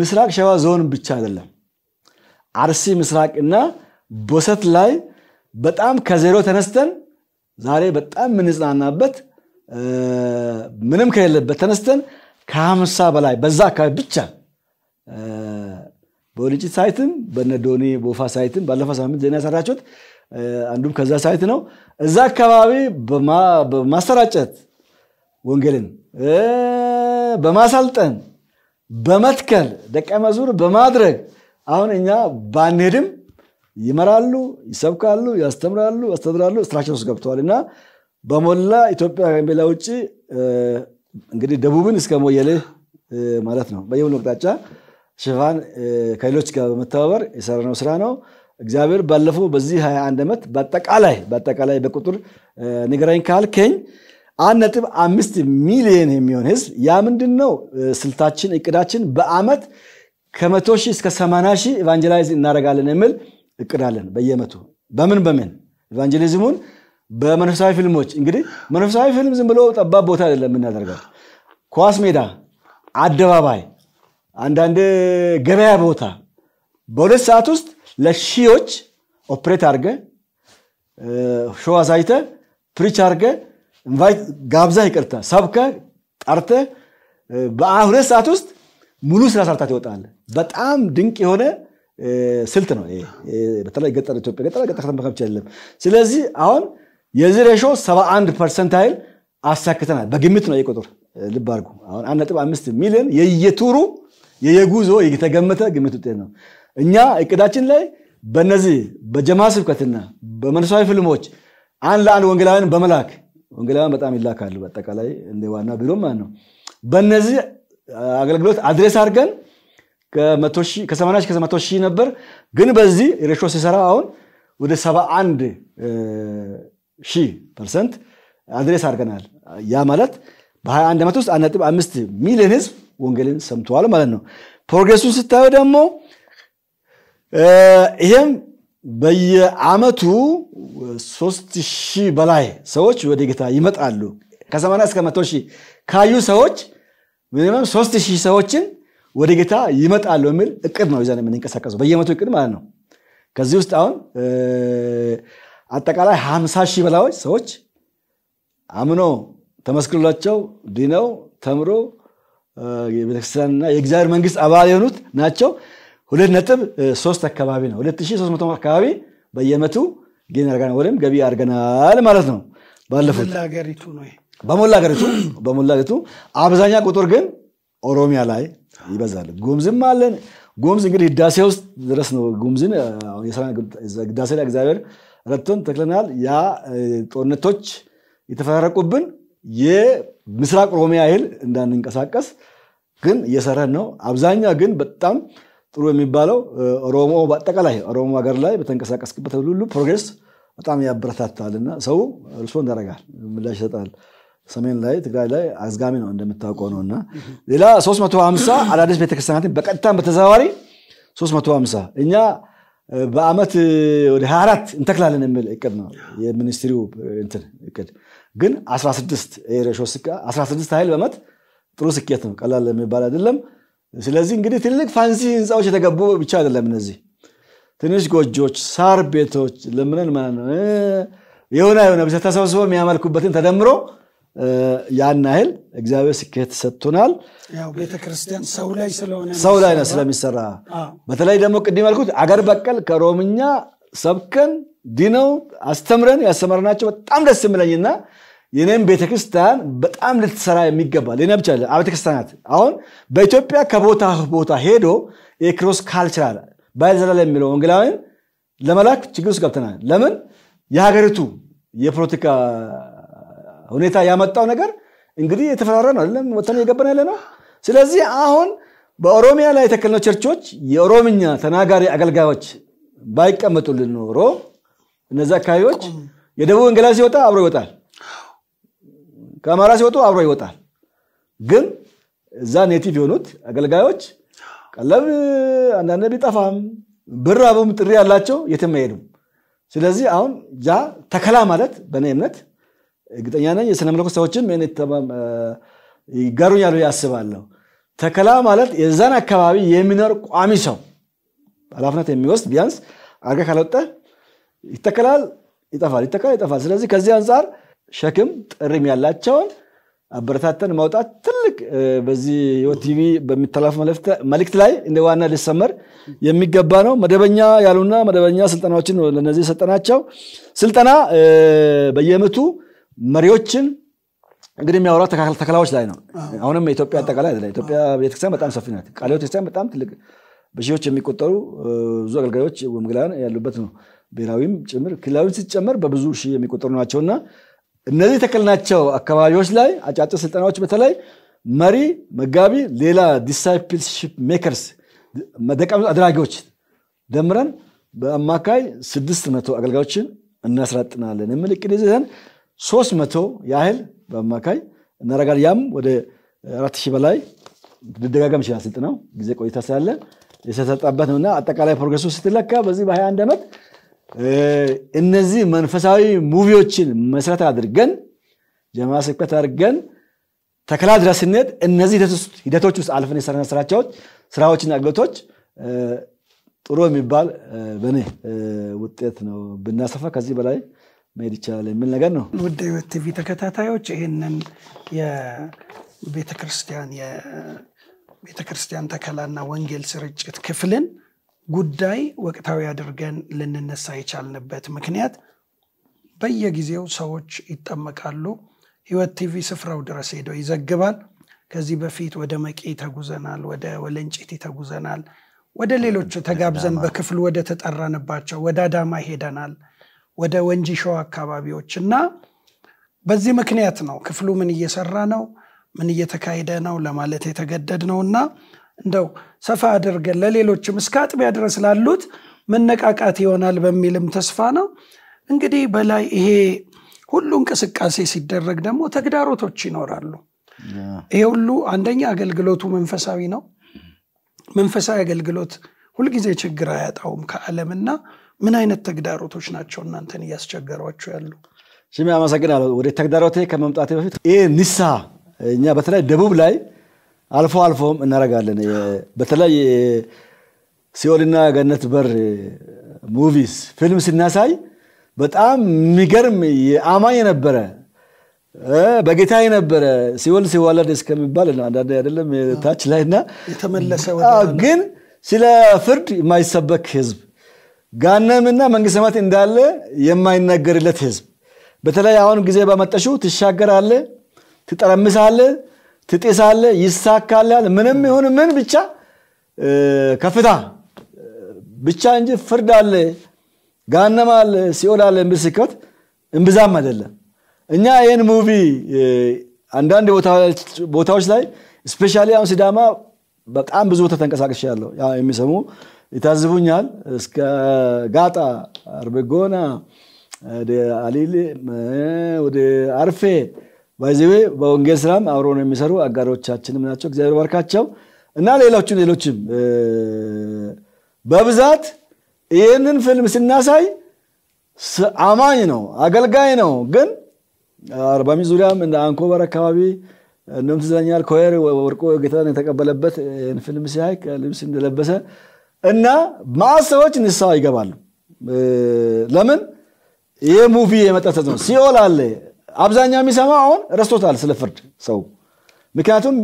ምስራቅ ሸዋ ዞን ብቻ አይደለም። አርሲ ምስራቅ እና ቦሰት ላይ በጣም ከዜሮ ተነስተን ዛሬ በጣም የምንጽናናበት ምንም ከሌለበት ተነስተን ከሀምሳ በላይ በዛ አካባቢ ብቻ በወልጭት ሳይትም በነዶኒ ቦፋ ሳይትም ባለፈው ሳምንት ዜና ያሰራችሁት አንዱም ከዛ ሳይት ነው። እዛ አካባቢ በማሰራጨት ወንጌልን በማሳልጠን በመትከል ደቀ መዝሙር በማድረግ አሁን እኛ ባንሄድም ይመራሉ፣ ይሰብካሉ፣ ያስተምራሉ፣ ያስተድራሉ። ስትራክቸር ውስጥ ገብተዋል እና በሞላ ኢትዮጵያ ከሚላ ውጭ እንግዲህ ደቡብን እስከ ሞየልህ ማለት ነው። በየሁሉ አቅጣጫ ሽፋን ከሌሎች ጋር በመተባበር የሰራነው ስራ ነው። እግዚአብሔር ባለፈው በዚህ 21 ዓመት በአጠቃላይ በአጠቃላይ በቁጥር ንገረኝ ካልከኝ አንድ ነጥብ አምስት ሚሊዮን የሚሆን ህዝብ ያ ምንድን ነው ስልታችን እቅዳችን በአመት ከመቶ ሺህ እስከ ሰማንያ ሺህ ኢቫንጀላይዝ እናደርጋለን የሚል እቅድ አለን በየመቱ በምን በምን ኤቫንጀሊዝሙን በመንፈሳዊ ፊልሞች እንግዲህ መንፈሳዊ ፊልም ዝም ብሎ ጠባብ ቦታ አይደለም የምናደርገው ኳስ ሜዳ አደባባይ አንዳንድ ገበያ ቦታ በሁለት ሰዓት ውስጥ ለሺዎች ኦፕሬት አድርገ ሾው አሳይተ ፕሪች አድርገ ጋብዛ ይቅርታ ሰብከ ጠርተ በሁለት ሰዓት ውስጥ ሙሉ ስራ ሰርታት ይወጣል በጣም ድንቅ የሆነ ስልት ነው። በተለይ ገጠር ኢትዮጵያ ገጠር ገጠር ከተማ ከብቻ የለም። ስለዚህ አሁን የዚህ ሬሾ 71 ፐርሰንት ኃይል አሳክተናል። በግምት ነው የቁጥር ልብ አድርጉ። አሁን 1.5 ሚሊዮን የየቱሩ የየጉዞ የተገመተ ግምት ውጤት ነው። እኛ እቅዳችን ላይ በነዚህ በጀማ ስብከትና በመንፈሳዊ ፊልሞች አንድ ለአንድ ወንጌላውያን በመላክ ወንጌላውያን በጣም ይላካሉ። በአጠቃላይ እንደ ዋና ቢሮ ማለት ነው። በነዚህ አገልግሎት አድሬስ አድርገን ከሰማንያ እስከ መቶ ሺህ ነበር። ግን በዚህ ሬሾ ሲሰራ አሁን ወደ ሰባ አንድ ሺህ ፐርሰንት አድሬስ አድርገናል። ያ ማለት በ21 ዓመት ውስጥ 1.5 ሚሊዮን ህዝብ ወንጌልን ሰምተዋል ማለት ነው። ፕሮግሬሱን ስታዩ ደግሞ ይሄም በየአመቱ ሶስት ሺህ በላይ ሰዎች ወደ ጌታ ይመጣሉ። እስከ መቶ ሺህ ካዩ ሰዎች ሚኒመም ሶስት ሺህ ሰዎችን ወደ ጌታ ይመጣል በሚል እቅድ ነው ይዘን የምንንቀሳቀሰው በየመቶ እቅድ ማለት ነው። ከዚህ ውስጥ አሁን አጠቃላይ ሀምሳ ሺህ በላዎች ሰዎች አምኖ ተመስክሎላቸው ድነው ተምሮ ቤተክርስቲያንና የእግዚአብሔር መንግስት አባል የሆኑት ናቸው። ሁለት ነጥብ ሶስት አካባቢ ነው ሁለት ሺህ ሶስት መቶ አካባቢ በየመቱ ጌን አርገናል ወይም ገቢ አርገናል ማለት ነው። ባለፉት በሞላ ሀገሪቱ በሞላ ሀገሪቱ አብዛኛ ቁጥር ግን ኦሮሚያ ላይ ይበዛል። ጉምዝም አለን። ጉምዝ እንግዲህ ህዳሴ ውስጥ ድረስ ነው። ጉምዝን ህዳሴ ላይ እግዚአብሔር ረድቶን ተክለናል። ያ ጦርነቶች የተፈራረቁብን የምስራቅ ኦሮሚያ ያህል እንዳንንቀሳቀስ ግን እየሰራን ነው። አብዛኛው ግን በጣም ጥሩ የሚባለው ኦሮሞ በአጠቃላይ ኦሮሞ ሀገር ላይ በተንቀሳቀስክበት ሁሉ ፕሮግሬስ በጣም ያበረታታልና ሰው እርሶ እንዳረጋል ምላሽ ይሰጣል። ሰሜን ላይ ትግራይ ላይ አዝጋሚ ነው እንደምታውቀው ነው እና ሌላ 350 አዳዲስ ቤተክርስቲያናትን በቀጥታም በተዘዋዋሪ 350 እኛ በአመት ወደ 24 እንተክላለን የሚል እቅድ ነው የሚኒስትሪው እንትን እቅድ ግን 16 ሬሾ 16 ኃይል በመት ጥሩ ስኬት ነው ቀላል የሚባል አይደለም ስለዚህ እንግዲህ ትልቅ ፋንሲ ህንፃዎች የተገቡ ብቻ አይደለም እነዚህ ትንሽ ጎጆች ሳር ቤቶች ለምንን ማለት ነው የሆነ የሆነ ተሰብስበው የሚያመልኩበትን ተደምሮ ያን ያህል እግዚአብሔር ስኬት ሰጥቶናል።
ቤተክርስቲያን ሰው ላይ ነው
ስለሚሰራ በተለይ ደግሞ ቅድም ያልኩት አገር በቀል ከሮምኛ ሰብከን ዲነው አስተምረን ያስተማርናቸው በጣም ደስ የምለኝና የኔም ቤተክርስቲያን በጣም ልትሰራ የሚገባል ሌና ብቻ ቤተክርስቲያናት አሁን በኢትዮጵያ ከቦታ ቦታ ሄዶ የክሮስ ካልቸራል ባይዘላል የሚለው ወንጌላዊን ለመላክ ችግር ውስጥ ገብተናል። ለምን የሀገሪቱ የፖለቲካ ሁኔታ ያመጣው ነገር እንግዲህ የተፈራራ ነው አይደለም? ወተን እየገባን ያለ ነው። ስለዚህ አሁን በኦሮሚያ ላይ የተከልነው ቸርቾች የኦሮምኛ ተናጋሪ አገልጋዮች ባይቀመጡልን ኖሮ እነዚህ አካባቢዎች የደቡብ ወንጌላ ሲወጣ አብሮ ይወጣል፣ ከአማራ ሲወጡ አብሮ ይወጣል። ግን እዛ ኔቲቭ የሆኑት አገልጋዮች ቀለብ አንዳንድ ቢጠፋም ብር አቡም ጥሪ ያላቸው የትም አይሄዱም። ስለዚህ አሁን ያ ተከላ ማለት በእኔ እምነት እርግጠኛ ነኝ የስነ መለኮት ሰዎችም ይጋሩኛሉ ያስባለሁ። ተከላ ማለት የዛን አካባቢ የሚኖር ቋሚ ሰው ኃላፊነት የሚወስድ ቢያንስ አርጋ ካልወጠ ይተከላል፣ ይጠፋል፣ ይተከላል፣ ይጠፋል። ስለዚህ ከዚህ አንጻር ሸክም ጥሪም ያላቸውን አበረታተን ማውጣት ትልቅ በዚህ ቲቪ በሚተላለፍ መልእክት ላይ እንደ ዋና ሊሰመር የሚገባ ነው። መደበኛ ያሉና መደበኛ ስልጠናዎችን ለነዚህ የሰጠናቸው ስልጠና በየምቱ መሪዎችን እንግዲህ የሚያወራው ተከላዎች ላይ ነው። አሁንም የኢትዮጵያ አጠቃላይ አይደለ። ኢትዮጵያ ቤተክርስቲያን በጣም ሰፊ ናት። ቃለ ሕይወት ቤተክርስቲያን በጣም ትልቅ በሺዎች የሚቆጠሩ ብዙ አገልጋዮች ወንጌላውያን ያሉበት ነው። ብሔራዊም ጭምር ክልላዊም ሲጨመር በብዙ ሺህ የሚቆጠሩ ናቸውና እነዚህ የተከልናቸው አካባቢዎች ላይ አጫጭር ስልጠናዎች በተለይ መሪ፣ መጋቢ፣ ሌላ ዲሳይፕልሺፕ ሜከርስ ደቀ አድራጊዎች ደምረን በአማካይ ስድስት መቶ አገልጋዮችን እናስራጥናለን የሚል እቅድ ይዘን ሶስት መቶ ያህል በአማካይ እናረጋል። ያም ወደ አራት ሺህ በላይ ሊደጋገም ይችላል። ስልጠናው ጊዜ ቆይታ ስላለ የተሰጠበት እና አጠቃላይ ፕሮግረሱ ስትለካ በዚህ በ21 ዓመት እነዚህ መንፈሳዊ ሙቪዎችን መሰረት አድርገን ጀማ ስብከት አድርገን ተከላ ድረስነት እነዚህ ሂደቶች ውስጥ አልፈን የሰራን ስራቸዎች ስራዎችን አገልግሎቶች ጥሩ የሚባል በእኔ ውጤት ነው ብናሰፋ ከዚህ በላይ መሄድ ይቻላል የሚል ነገር ነው። ውድ ቲቪ
ተከታታዮች ይህንን የቤተክርስቲያን የቤተክርስቲያን ተከላና ወንጌል ስርጭት ክፍልን ጉዳይ ወቅታዊ አድርገን ልንነሳ የቻልንበት ምክንያት በየጊዜው ሰዎች ይጠመቃሉ። ህይወት ቲቪ ስፍራው ድረስ ሄዶ ይዘግባል። ከዚህ በፊት ወደ መቂ ተጉዘናል፣ ወደ ወለንጭት ተጉዘናል፣ ወደ ሌሎች ተጋብዘን በክፍል ወደ ተጠራንባቸው ወደ አዳማ ሄደናል። ወደ ወንጂ ሸዋ አካባቢዎች እና በዚህ ምክንያት ነው ክፍሉ ምን እየሰራ ነው፣ ምን እየተካሄደ ነው ለማለት የተገደድ ነው እና እንደው ሰፋ አድርገን ለሌሎችም እስከ አጥቢያ ድረስ ላሉት መነቃቃት ይሆናል በሚልም ተስፋ ነው። እንግዲህ በላይ ይሄ ሁሉ እንቅስቃሴ ሲደረግ ደግሞ ተግዳሮቶች ይኖራሉ። ይሄ ሁሉ አንደኛ አገልግሎቱ መንፈሳዊ ነው። መንፈሳዊ አገልግሎት ሁልጊዜ ችግር አያጣውም ከዓለምና
ምን አይነት ተግዳሮቶች ናቸው እናንተን እያስቸገሯቸው ያሉ? ሽሜ አመሰግናለሁ። ወደ ተግዳሮቴ ከመምጣቴ በፊት ይህ ንሳ እኛ በተለይ ደቡብ ላይ አልፎ አልፎም እናደርጋለን። በተለይ ሲኦልና ገነት በር ሙቪስ ፊልም ስናሳይ በጣም የሚገርም የአማኝ የነበረ በጌታ የነበረ ሲወል ሲዋለድ እስከሚባል አንዳንድ አይደለም ታች ላይ እና ግን ስለ ፍርድ የማይሰበክ ህዝብ ጋነምና መንግስተ ሰማያት እንዳለ የማይነገርለት ህዝብ በተለይ አሁን ጊዜ በመጠሹ ትሻገራለ፣ ትጠረምሳለ፣ ትጤሳለ፣ ይሳካላል። ምንም ይሁን ምን ብቻ ከፍታ ብቻ እንጂ ፍርድ አለ፣ ጋነም አለ፣ ሲኦል አለ። ምስከት እምብዛም አይደለም። እኛ ይህን ሙቪ አንዳንድ ቦታዎች ላይ ስፔሻሊ አሁን ሲዳማ በጣም ብዙ ቦታ ያለው የሚሰሙ ይታዝቡኛል። እስከ ጋጣ አርቤጎና ወደ አሊል ወደ አርፌ ባይዘዌ በወንጌል ስራም አብሮ ነው የሚሰሩ አጋሮቻችን ምናቸው እግዚአብሔር ባርካቸው እና ሌሎችም ሌሎችም በብዛት ይህንን ፊልም ስናሳይ አማኝ ነው፣ አገልጋይ ነው። ግን አርባሚ ዙሪያም እንደ አንኮበር አካባቢ እንደም ትዝለኛል ኮሄር ወርቆ ጌታን የተቀበለበት ይህን ፊልም ሲያይ ልብስ እንደለበሰ እና ማዕት ሰዎች ንስሐ ይገባሉ። ለምን ይሄ ሙቪ የመጠተት ነው። ሲኦል አለ። አብዛኛው የሚሰማው አሁን ረስቶታል ስለ ፍርድ ሰው። ምክንያቱም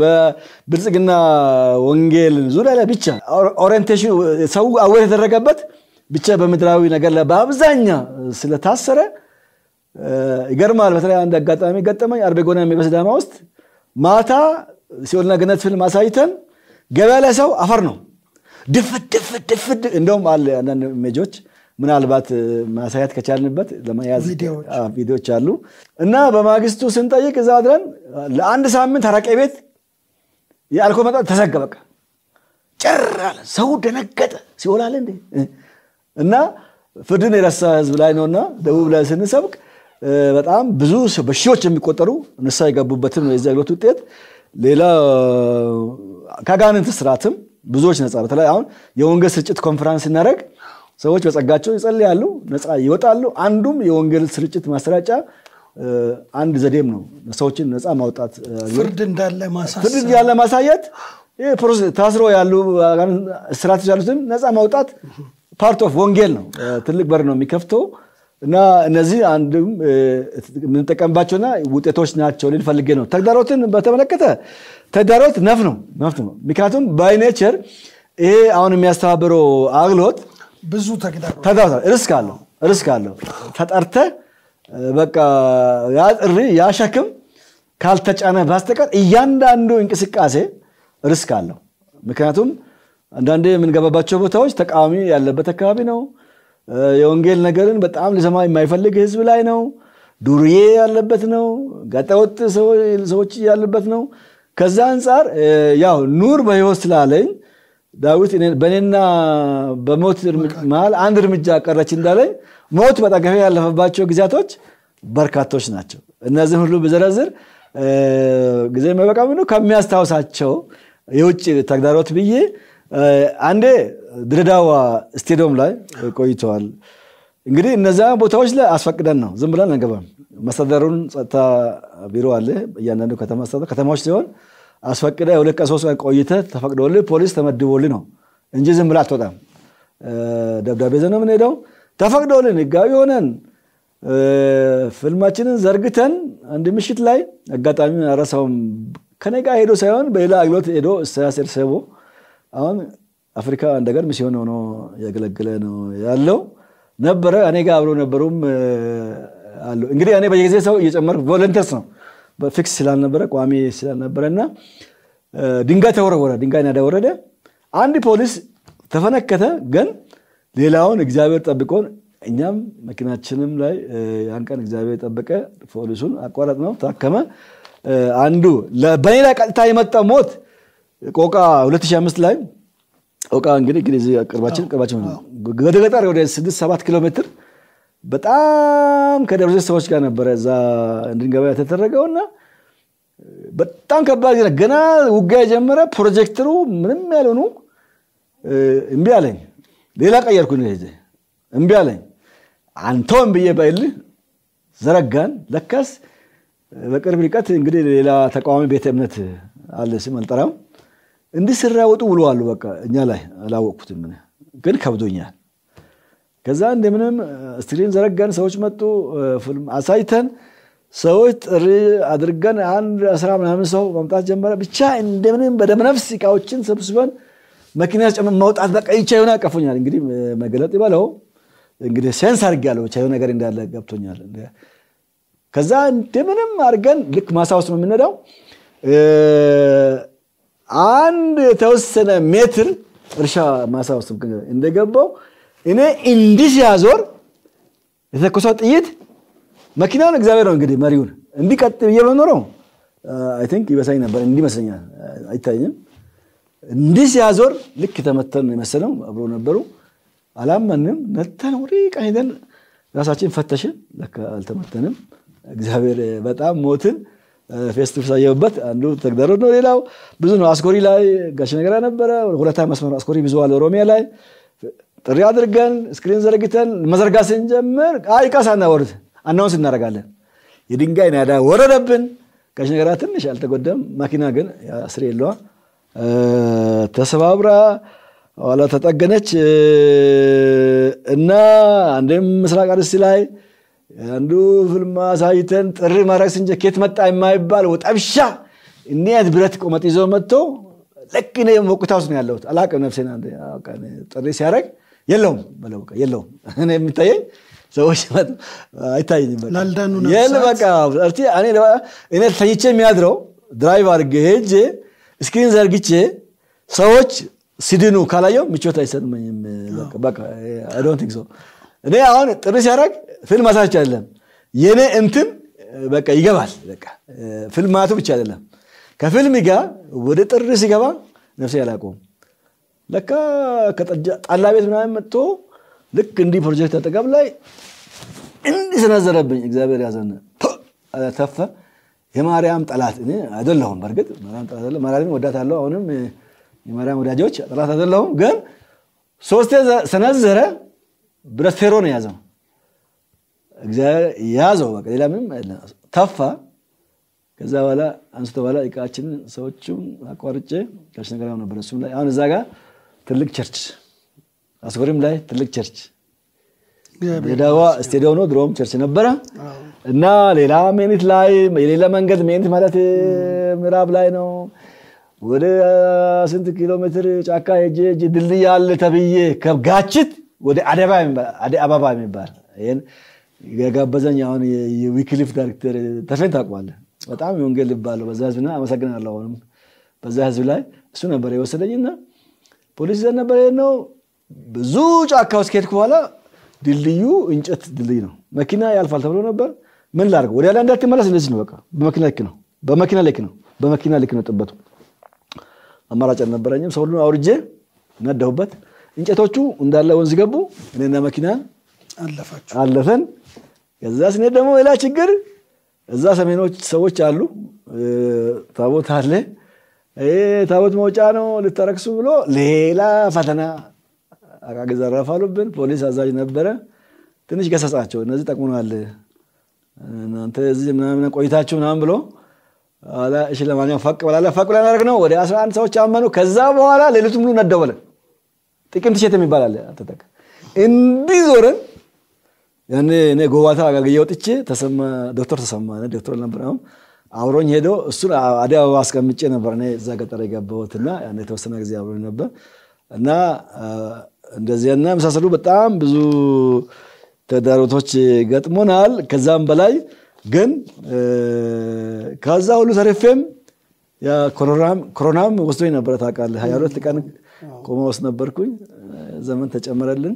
በብልጽግና ወንጌል ዙሪያ ላይ ብቻ ኦሪንቴሽን ሰው አወር የተደረገበት ብቻ በምድራዊ ነገር ላይ በአብዛኛ ስለታሰረ ይገርማል። በተለይ አንድ አጋጣሚ ገጠመኝ። አርቤጎና ጎና በሲዳማ ውስጥ ማታ ሲኦልና ገነት ፊልም አሳይተን ገበያ ላይ ሰው አፈር ነው ድፍት ድፍት ድፍት እንደውም አለ አንዳንድ ሜጆች ምናልባት ማሳያት ከቻልንበት ለመያዝ ቪዲዮዎች አሉ እና በማግስቱ ስንጠይቅ እዛ አድረን ለአንድ ሳምንት አረቄ ቤት የአልኮል መጠጥ ተዘጋ። በቃ ጭር አለ። ሰው ደነገጠ። ሲወላለ እንዴ እና ፍርድን የረሳ ህዝብ ላይ ነውና ደቡብ ላይ ስንሰብቅ በጣም ብዙ በሺዎች የሚቆጠሩ ንሳ የገቡበትም የዚህ አገልግሎት ውጤት ሌላ ከአጋንንት ስርዓትም ብዙዎች ነጻ በተለይ አሁን የወንጌል ስርጭት ኮንፈረንስ ስናደረግ ሰዎች በጸጋቸው ይጸልያሉ፣ ነጻ ይወጣሉ። አንዱም የወንጌል ስርጭት ማሰራጫ አንድ ዘዴም ነው ሰዎችን ነፃ ማውጣት፣ ፍርድ
እንዳለ
ማሳየት፣ ታስሮ ያሉ ስራት ያሉትን ነፃ ማውጣት ፓርት ኦፍ ወንጌል ነው። ትልቅ በር ነው የሚከፍተው እና እነዚህ አንድም የምንጠቀምባቸውና ውጤቶች ናቸው ልንፈልጌ ነው። ተግዳሮትን በተመለከተ ተግዳሮት ነፍ ነው ነፍት ነው። ምክንያቱም ባይኔቸር ይሄ አሁን የሚያስተባብረው አግሎት ብዙ ተግዳሮት ሪስክ አለው ሪስክ አለው። ተጠርተ በቃ ያ ጥሪ ያ ሸክም ካልተጫነ በስተቀር እያንዳንዱ እንቅስቃሴ ሪስክ አለው። ምክንያቱም አንዳንዴ የምንገባባቸው ቦታዎች ተቃዋሚ ያለበት አካባቢ ነው። የወንጌል ነገርን በጣም ሊሰማ የማይፈልግ ህዝብ ላይ ነው። ዱርዬ ያለበት ነው። ገጠወጥ ሰዎች ያለበት ነው። ከዛ አንጻር ያው ኑር በህይወት ስላለኝ ዳዊት በእኔና በሞት መሃል አንድ እርምጃ ቀረች እንዳለኝ ሞት በጠገፌ ያለፈባቸው ጊዜያቶች በርካቶች ናቸው። እነዚህ ሁሉ ብዘረዝር ጊዜ መበቃ ምኑ ከሚያስታውሳቸው የውጭ ተግዳሮት ብዬ አንዴ ድረዳዋ ስቴዲየም ላይ ቆይተዋል። እንግዲህ እነዚያ ቦታዎች ላይ አስፈቅደን ነው፣ ዝም ብለን አንገባም። መስተዳደሩን ጸጥታ ቢሮ አለ እያንዳንዱ ከተማ ከተማዎች ሲሆን አስፈቅደ ሁለት ቀን ሶስት ቀን ቆይተ ተፈቅዶልህ ፖሊስ ተመድቦልህ ነው እንጂ ዝም ብላ አትወጣም። ደብዳቤ ዘን ነው የምንሄደው። ተፈቅዶልን ህጋዊ ሆነን ፊልማችንን ዘርግተን አንድ ምሽት ላይ አጋጣሚ ረሳውም ከኔ ጋር ሄዶ ሳይሆን በሌላ አግሎት ሄዶ ሳያስር ሰቦ አሁን አፍሪካ እንደገር ሚስዮን ሆኖ ያገለግለ ነው ያለው ነበረ። እኔ ጋር አብሮ ነበሩም አሉ። እንግዲህ እኔ በየጊዜ ሰው እየጨመርኩ ቮለንተርስ ነው ፊክስ ስላልነበረ ቋሚ ስላልነበረ እና ድንጋይ ተወረወረ፣ ድንጋይ ናዳ ወረደ። አንድ ፖሊስ ተፈነከተ። ግን ሌላውን እግዚአብሔር ጠብቆን እኛም መኪናችንም ላይ ያን ቀን እግዚአብሔር ጠበቀ። ፖሊሱን አቋረጥ ነው ታከመ። አንዱ በኔ ላይ ቀጥታ የመጣው ሞት ቆቃ 205 ላይ ቆቃ እንግዲህ ቅርባችን ቅርባችን ገደገጠር ወደ 6 7 ኪሎ ሜትር በጣም ከደብረ ሰዎች ጋር ነበረ እዛ እንድንገባ የተደረገውና በጣም ከባድ ጊዜ ገና ውጋ የጀመረ ፕሮጀክተሩ ምንም ያልሆኑ እምቢ አለኝ። ሌላ ቀየርኩ እምቢ አለኝ። አንተውም ብዬ ባይል ዘረጋን። ለካስ በቅርብ ርቀት እንግዲህ ሌላ ተቃዋሚ ቤተ እምነት አለ ስም አልጠራም። እንዲህ ውለዋሉ። በቃ እኛ ላይ አላወቅኩትም፣ ግን ከብዶኛል። ከዛ እንደምንም ስትሪም ዘረጋን። ሰዎች መጡ፣ ፊልም አሳይተን ሰዎች ጥሪ አድርገን አንድ አስራ ምናምን ሰው መምጣት ጀመረ። ብቻ እንደምንም በደመነፍስ እቃዎችን ሰብስበን መኪና ጨምር መውጣት በቃ ቻዩን አቀፉኛል። እንግዲህ መገለጥ ይበለው እንግዲህ ሴንስ አድርጌያለሁ የሆነ ነገር እንዳለ ገብቶኛል። ከዛ እንደምንም አድርገን ልክ ማሳ ውስጥ ነው የምንሄደው። አንድ የተወሰነ ሜትር እርሻ ማሳ ውስጥ እንደገባው እኔ እንዲህ ሲያዞር የተኮሰው ጥይት መኪናውን እግዚአብሔር ነው እንግዲህ መሪውን እንዲቀጥ ብዬ በኖረው አይ ቲንክ ይበሳኝ ነበር። እንዲህ መስለኛል አይታይም። እንዲህ ሲያዞር ልክ የተመተን ነው የመሰለው። አብሮ ነበሩ፣ አላመንም። መተን ወደ ሄደን ራሳችን ፈተሽን፣ ለካ አልተመተንም። እግዚአብሔር በጣም ሞትን ፌስ ቱ አንዱ ተግዳሮት ነው። ሌላው ብዙ ነው። አስኮሪ ላይ ጋሽ ነገር ነበረ። ሁለታ መስመር አስኮሪ ብዙ አለ ኦሮሚያ ላይ ጥሪ አድርገን ስክሪን ዘርግተን መዘርጋ ስንጀምር አይቃስ አናወርድ አናውንስ እናደርጋለን። የድንጋይ ናዳ ወረደብን። ጋሽ ነገራ ትንሽ አልተጎዳም። ማኪና ግን ስር የለዋ ተሰባብራ ኋላ ተጠገነች እና አንዴም ምስራቅ አርሲ ላይ አንዱ ፍልማ ሳይተን ጥሪ ማድረግ ስንጀ ኬት መጣ የማይባል ወጠብሻ እኒያት ብረት ቆመጥ ይዞ መጥቶ ልክ እኔ ወቅታ ውስጥ ነው ያለሁት። አላቅም ነፍሴን ጥሪ ሲያደርግ የለውም በለው በቃ የለውም እኔ የሚታየኝ ሰዎች አይታየኝም በቃ ተኝቼ የሚያድረው ድራይቭ አድርጌ ሄጄ ስክሪን ዘርግቼ ሰዎች ሲድኑ ካላየው ምቾት አይሰጥመኝም እኔ አሁን ጥሪ ሲያደረግ ፊልም ማሳች አይደለም የእኔ እንትን በቃ ይገባል በቃ ፊልም ማቱ ብቻ አይደለም ከፊልም ጋር ወደ ጥሪ ሲገባ ነፍሴ አላቆም ለካ ጠላ ቤት ምናምን መጥቶ ልክ እንዲህ ፕሮጀክት አጠገብ ላይ እንዲህ ስነዘረብኝ እግዚአብሔር ያዘነ ተፈ የማርያም ጠላት እኔ አይደለሁም። በእርግጥ ማርያም ጠላት አይደለሁም። ማርያምን ወዳታለሁ። አሁንም የማርያም ወዳጆች ጠላት አይደለሁም። ግን ሶስቴ ሰነዘረ። ብረት ፌሮ ነው የያዘው። እግዚአብሔር ያዘው። በቃ ሌላ ምንም ተፋ። ከዛ በኋላ አንስቶ በኋላ እቃችንን ሰዎቹም አቋርጬ ጋሽ ነገር ነበር እሱም ላይ አሁን እዛ ጋር ትልቅ ቸርች፣ አስጎሪም ላይ ትልቅ ቸርች፣ የዳዋ ስቴዲዮ ነው። ድሮም ቸርች ነበረ እና ሌላ ሜኒት ላይ የሌላ መንገድ ሜኒት ማለት ምዕራብ ላይ ነው። ወደ ስንት ኪሎ ሜትር ጫካ ሄጄ ሄጄ ድልድይ አለ ተብዬ ከጋችት ወደ አደ የሚባል ይሄን የጋበዘኝ አሁን የዊክሊፍ ዳይሬክተር ተፌን ታቋለ በጣም የወንጌል ልብ በዛ ህዝብና አመሰግናለሁ። አሁንም በዛ ህዝብ ላይ እሱ ነበር የወሰደኝና ፖሊስ ዘነበረ ነው። ብዙ ጫካ ውስጥ ከሄድኩ በኋላ ድልድዩ እንጨት ድልድይ ነው። መኪና ያልፋል ተብሎ ነበር። ምን ላድርግ? ወደ ላይ እንዳትመለስ እንደዚህ ነው። በቃ በመኪና ልክ ነው፣ በመኪና ልክ ነው፣ በመኪና ልክ ነው። ጥበቱ አማራጭ አልነበረኝም። ሰው ሁሉ አውርጄ ነዳሁበት። እንጨቶቹ እንዳለ ወንዝ ገቡ። እኔና መኪናን አለፈን። ከዛ ስንሄድ ደግሞ ሌላ ችግር፣ እዛ ሰሜኖች ሰዎች አሉ፣ ታቦት አለ ታቦት መውጫ ነው ልታረክሱ ብሎ ሌላ ፈተና አቃቂ አሉብን። ፖሊስ አዛዥ ነበረ። ትንሽ ገሰጻቸው። እነዚህ ጠቅሙናል፣ እናንተ እዚህ ምናምን ቆይታችሁ ምናምን ብሎ እሺ ለማንኛውም ፈቅ ብላለ ፈቅ ብላ ያደረግ ነው። ወደ 11 ሰዎች አመኑ። ከዛ በኋላ ሌሊቱ ሙሉ ነደወለ። ጥቅምት እሸት የሚባል አለ። አተጠቅ እንዲህ ዞረን ያኔ እኔ ጎባታ አጋግዬ ወጥቼ ተሰማ ዶክተር ተሰማ ዶክተር ነበር አሁን አብሮኝ ሄዶ እሱን አዲስ አበባ አስቀምጬ ነበር እኔ እዛ ገጠር እና የተወሰነ ጊዜ አብሮኝ ነበር እና እንደዚያና የመሳሰሉ በጣም ብዙ ተዳሮቶች ገጥሞናል። ከዛም በላይ ግን ከዛ ሁሉ ተርፌም ኮሮናም ወስዶኝ ነበረ ታውቃለህ። ሀያ ሁለት ቀን ቆመ ውስጥ ነበርኩኝ። ዘመን ተጨመረልን።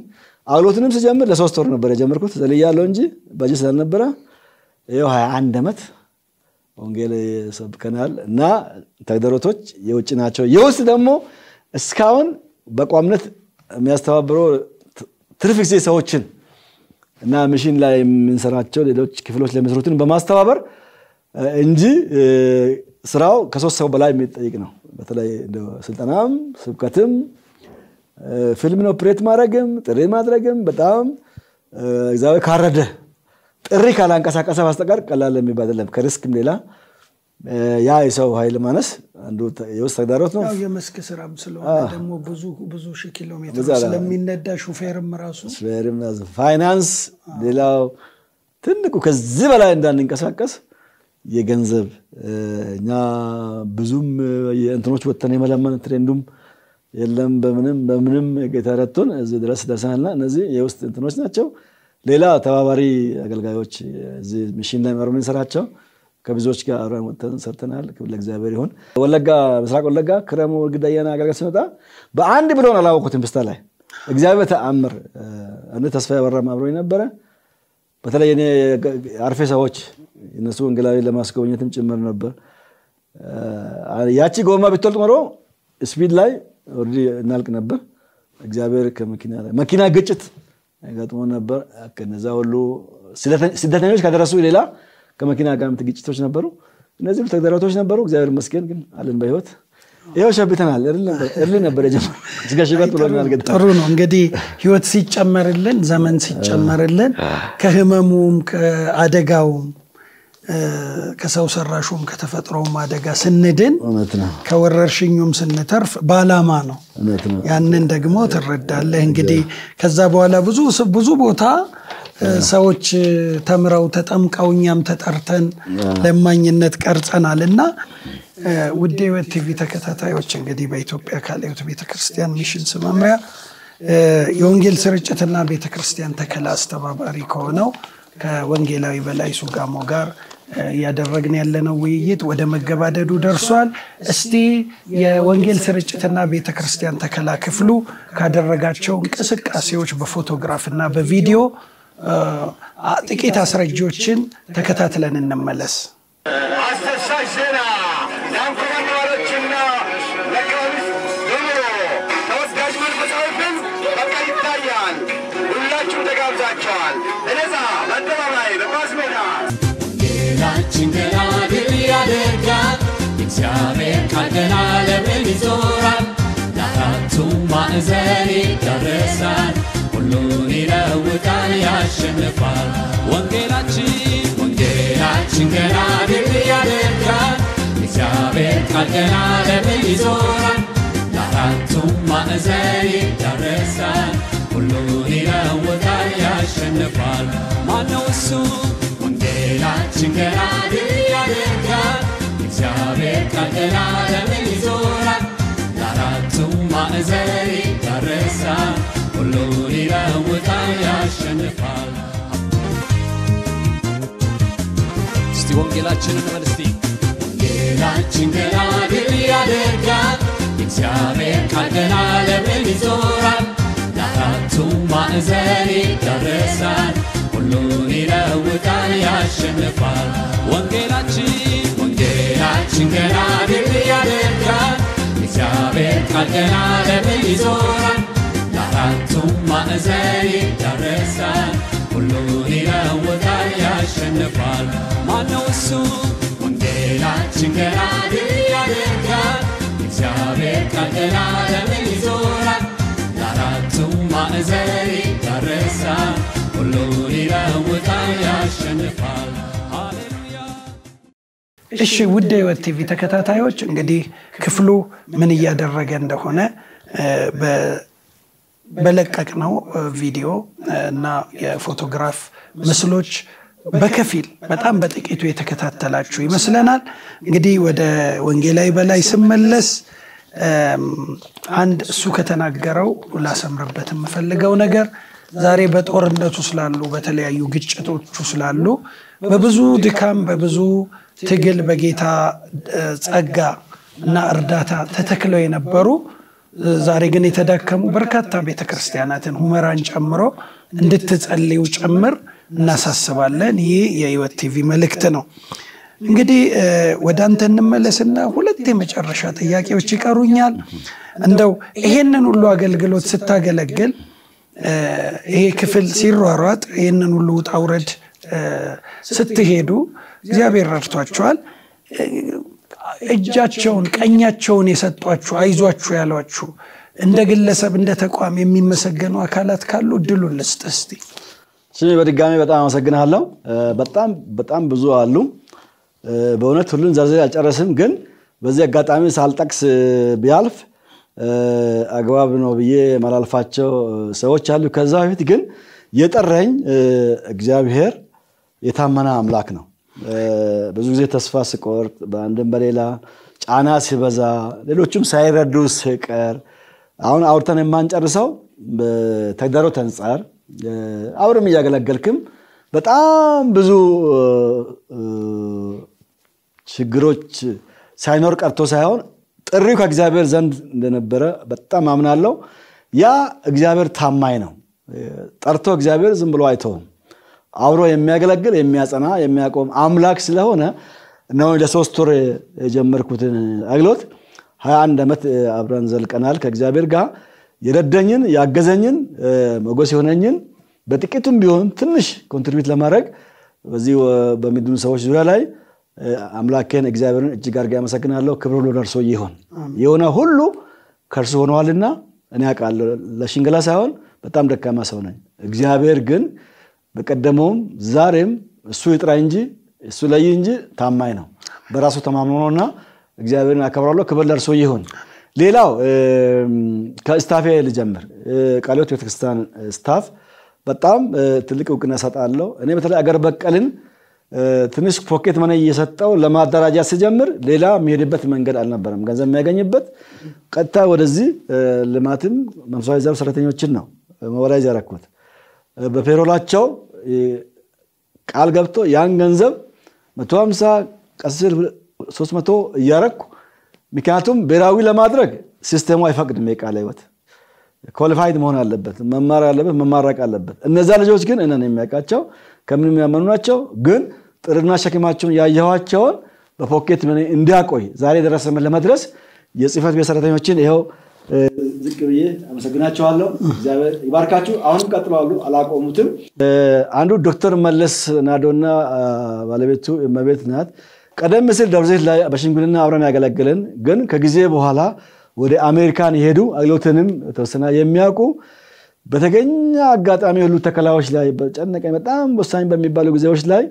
አሎትንም ስጀምር ለሶስት ወር ነበር የጀመርኩት ዘልያለው እንጂ በጅ ስላልነበረ ይኸው ሀያ አንድ ዓመት ወንጌል ሰብከናል እና ተግዳሮቶች የውጭ ናቸው። የውስጥ ደግሞ እስካሁን በቋምነት የሚያስተባብሩ ትርፍ ጊዜ ሰዎችን እና ሚሽን ላይ የምንሰራቸው ሌሎች ክፍሎች ለመስሩትን በማስተባበር እንጂ ስራው ከሶስት ሰው በላይ የሚጠይቅ ነው። በተለይ ስልጠናም ስብከትም ፊልምን ኦፕሬት ማድረግም ጥሪ ማድረግም በጣም እግዚአብሔር ካረደ ጥሪ ካላንቀሳቀሰ በስተቀር ቀላል የሚባል አይደለም። ከሪስክም ሌላ ያ የሰው ኃይል ማነስ አንዱ የውስጥ ተግዳሮት ነው። የመስክ
ስራም ስለሆነ ደግሞ ብዙ ብዙ ሺህ ኪሎ ሜትር ስለሚነዳ
ሹፌርም ራሱ ፋይናንስ፣ ሌላው ትልቁ ከዚህ በላይ እንዳንንቀሳቀስ የገንዘብ እኛ ብዙም የእንትኖች ወተን የመለመን ትሬንዱም የለም። በምንም በምንም ጌታ ረቱን እዚህ ድረስ ደርሰናልና እነዚህ የውስጥ እንትኖች ናቸው። ሌላ ተባባሪ አገልጋዮች እዚህ ሚሽን ላይ መሩ የምንሰራቸው ከብዙዎች ጋር አብረን ወጥተን ሰርተናል። ክብር ለእግዚአብሔር ይሁን። ወለጋ፣ ምስራቅ ወለጋ ክረሙ ግዳያና አገልጋይ ሲመጣ በአንድ ብሎን አላወቁትም። ፕስታ ላይ እግዚአብሔር ተአምር እነ ተስፋ ያበራም አብሮኝ ነበረ። በተለይ እኔ አርፌ ሰዎች እነሱ ወንጌላዊ ለማስጎብኘትም ጭምር ነበር። ያቺ ጎማ ብትወልቅ ኖሮ ስፒድ ላይ እናልቅ ነበር። እግዚአብሔር ከመኪና ላይ መኪና ግጭት ገጥሞ ነበር። ከነዛ ሁሉ ስደተኞች ከደረሱ ሌላ ከመኪና ጋር ግጭቶች ነበሩ። እነዚህ ተግዳሮቶች ነበሩ። እግዚአብሔር ይመስገን ግን አለን በህይወት ይኸው ሸብተናል። እርል ነበር የጀመረው ጥሩ ነው እንግዲህ ህይወት ሲጨመርልን፣
ዘመን ሲጨመርልን ከህመሙም ከአደጋውም ከሰው ሰራሹም ከተፈጥሮውም አደጋ ስንድን ከወረርሽኙም ስንተርፍ በዓላማ ነው። ያንን ደግሞ ትረዳለህ። እንግዲህ ከዛ በኋላ ብዙ ብዙ ቦታ ሰዎች ተምረው ተጠምቀው እኛም ተጠርተን ለማኝነት ቀርጸናል እና ውዴ ሕይወት ቲቪ ተከታታዮች እንግዲህ በኢትዮጵያ ቃለ ሕይወት ቤተክርስቲያን ሚሽን ስመምሪያ የወንጌል ስርጭትና ቤተክርስቲያን ተከላ አስተባባሪ ከሆነው ከወንጌላዊ በላይ ሱጋሞ ጋር እያደረግን ያለነው ውይይት ወደ መገባደዱ ደርሷል። እስቲ የወንጌል ስርጭትና ቤተክርስቲያን ተከላ ክፍሉ ካደረጋቸው እንቅስቃሴዎች በፎቶግራፍና በቪዲዮ ጥቂት አስረጂዎችን ተከታትለን እንመለስ። ዜና
ማዕዘን ይዳረሳል፣ ሁሉን ይለውጣል፣ ያሸንፋል።
ወንጌላችን
ወንጌላችን ገና ድል ያደርጋል።
እግዚአብሔር ቃል ገና ለምን ይዞራል፣
ለአራቱም ማዕዘን ይዳረሳል፣ ሁሉን ይለውጣል፣ ያሸንፋል። ማነው እሱ? ወንጌላችን ገና ድል ያደርጋል፣ እግዚአብሔር ቃል ገና ለምን ይዞራል ቱማ እዘይ ያረሳ ሁሉን ይለውጣል ያሸንፋል። እስቲ ወንጌላችንን መልስቲ
ወንጌላችን
ገና ድል
ያደርጋል
የእግዚአብሔር ቃል ለምን ይዞራል
ለዘላለም ይዞራል። ለአራቱም ማዕዘን ይዳረሳል።
ሁሉን ይለውጣል፣ ያሸንፋል። ማነው እሱ? ወንጌላችን ገና ድል ያደርጋል። እግዚአብሔር ቃል ዘላለምን ይዞራል። ለአራቱም ማዕዘን ይዳረሳል። ሁሉን ይለውጣል፣ ያሸንፋል።
እሺ ውድ ህይወት ቲቪ ተከታታዮች እንግዲህ ክፍሉ ምን እያደረገ እንደሆነ በለቀቅ ነው ቪዲዮ እና የፎቶግራፍ ምስሎች በከፊል በጣም በጥቂቱ የተከታተላችሁ ይመስለናል። እንግዲህ ወደ ወንጌላዊ በላይ ስመለስ አንድ እሱ ከተናገረው ላሰምርበት የምፈልገው ነገር ዛሬ በጦርነቱ ስላሉ በተለያዩ ግጭቶቹ ስላሉ በብዙ ድካም በብዙ ትግል በጌታ ጸጋ እና እርዳታ ተተክለው የነበሩ ዛሬ ግን የተዳከሙ በርካታ ቤተክርስቲያናትን ሁመራን ጨምሮ እንድትጸልዩ ጭምር እናሳስባለን። ይህ የህይወት ቲቪ መልእክት ነው። እንግዲህ ወደ አንተ እንመለስና ሁለት የመጨረሻ ጥያቄዎች ይቀሩኛል። እንደው ይሄንን ሁሉ አገልግሎት ስታገለግል ይሄ ክፍል ሲሯሯጥ ይህንን ሁሉ ውጣ ውረድ ስትሄዱ እግዚአብሔር ረድቷቸዋል። እጃቸውን ቀኛቸውን የሰጧችሁ አይዟችሁ ያሏችሁ እንደ ግለሰብ እንደ ተቋም የሚመሰገኑ አካላት ካሉ እድሉን ልስጥ እስቲ።
በድጋሚ በጣም አመሰግናለሁ። በጣም በጣም ብዙ አሉ። በእውነት ሁሉን ዘርዘር አልጨረስም፣ ግን በዚህ አጋጣሚ ሳልጠቅስ ቢያልፍ አግባብ ነው ብዬ መላልፋቸው ሰዎች አሉ። ከዛ በፊት ግን የጠረኝ እግዚአብሔር የታመነ አምላክ ነው። ብዙ ጊዜ ተስፋ ስቆርጥ፣ በአንድም በሌላ ጫና ሲበዛ፣ ሌሎችም ሳይረዱ ስቀር አሁን አውርተን የማንጨርሰው ተግዳሮ ተንጻር አብረም እያገለገልክም በጣም ብዙ ችግሮች ሳይኖር ቀርቶ ሳይሆን ጥሪው ከእግዚአብሔር ዘንድ እንደነበረ በጣም አምናለሁ። ያ እግዚአብሔር ታማኝ ነው። ጠርቶ እግዚአብሔር ዝም ብሎ አይተውም። አብሮ የሚያገለግል የሚያጸና የሚያቆም አምላክ ስለሆነ ነው ለሶስት ወር የጀመርኩትን አግሎት ሀያ አንድ ዓመት አብረን ዘልቀናል ከእግዚአብሔር ጋር የረደኝን ያገዘኝን መጎስ የሆነኝን በጥቂቱም ቢሆን ትንሽ ኮንትሪቢዩት ለማድረግ በዚህ በሚድኑ ሰዎች ዙሪያ ላይ አምላኬን እግዚአብሔርን እጅግ አድርጌ አመሰግናለሁ። ክብር ሁሉ ለእርሱ ይሆን። የሆነ ሁሉ ከእርሱ ሆነዋልና እኔ አውቃለሁ። ለሽንገላ ሳይሆን በጣም ደካማ ሰው ነኝ። እግዚአብሔር ግን በቀደመውም ዛሬም እሱ ይጥራ እንጂ እሱ ላይ እንጂ ታማኝ ነው። በራሱ ተማምኖ እና እግዚአብሔርን አከብራለሁ። ክብር ለእርሶ ይሁን። ሌላው ከስታፌ ልጀምር። ቃልዮት ቤተክርስቲያን ስታፍ በጣም ትልቅ እውቅና እሰጣለሁ። እኔ በተለይ አገር በቀልን ትንሽ ፖኬት መነ እየሰጠው ለማደራጃ ሲጀምር ሌላ የሚሄድበት መንገድ አልነበረም። ገንዘብ የሚያገኝበት ቀጥታ ወደዚህ ልማትም መንፈሳዊ ዘብ ሰራተኞችን ነው መበላይ ያረኩት። በፔሮላቸው ቃል ገብቶ ያን ገንዘብ መቶ 150 ቀስር 300 እያረግኩ ምክንያቱም ብሔራዊ ለማድረግ ሲስተሙ አይፈቅድም። የቃለ ህይወት ኳሊፋይድ መሆን አለበት፣ መማር አለበት፣ መማረቅ አለበት። እነዛ ልጆች ግን እነን የሚያውቃቸው ከምን የሚያመኑ ናቸው። ግን ጥርና ሸክማቸውን ያየኋቸውን በፖኬት እንዲያቆይ ዛሬ የደረሰምን ለመድረስ የጽህፈት ቤት ሰራተኞችን ይኸው ዝቅ ብዬ አመሰግናቸዋለሁ። እግዚአብሔር ይባርካችሁ። አሁንም ቀጥለዋሉ፣ አላቆሙትም። አንዱ ዶክተር መለስ ናዶና ባለቤቱ እመቤት ናት። ቀደም ሲል ደብረዘይት ላይ በሽምግልና አብረን ያገለግልን፣ ግን ከጊዜ በኋላ ወደ አሜሪካን የሄዱ አግሎትንም ተወሰና የሚያውቁ በተገኘ አጋጣሚ ሁሉ ተከላዎች ላይ በጨነቀ በጣም ወሳኝ በሚባሉ ጊዜዎች ላይ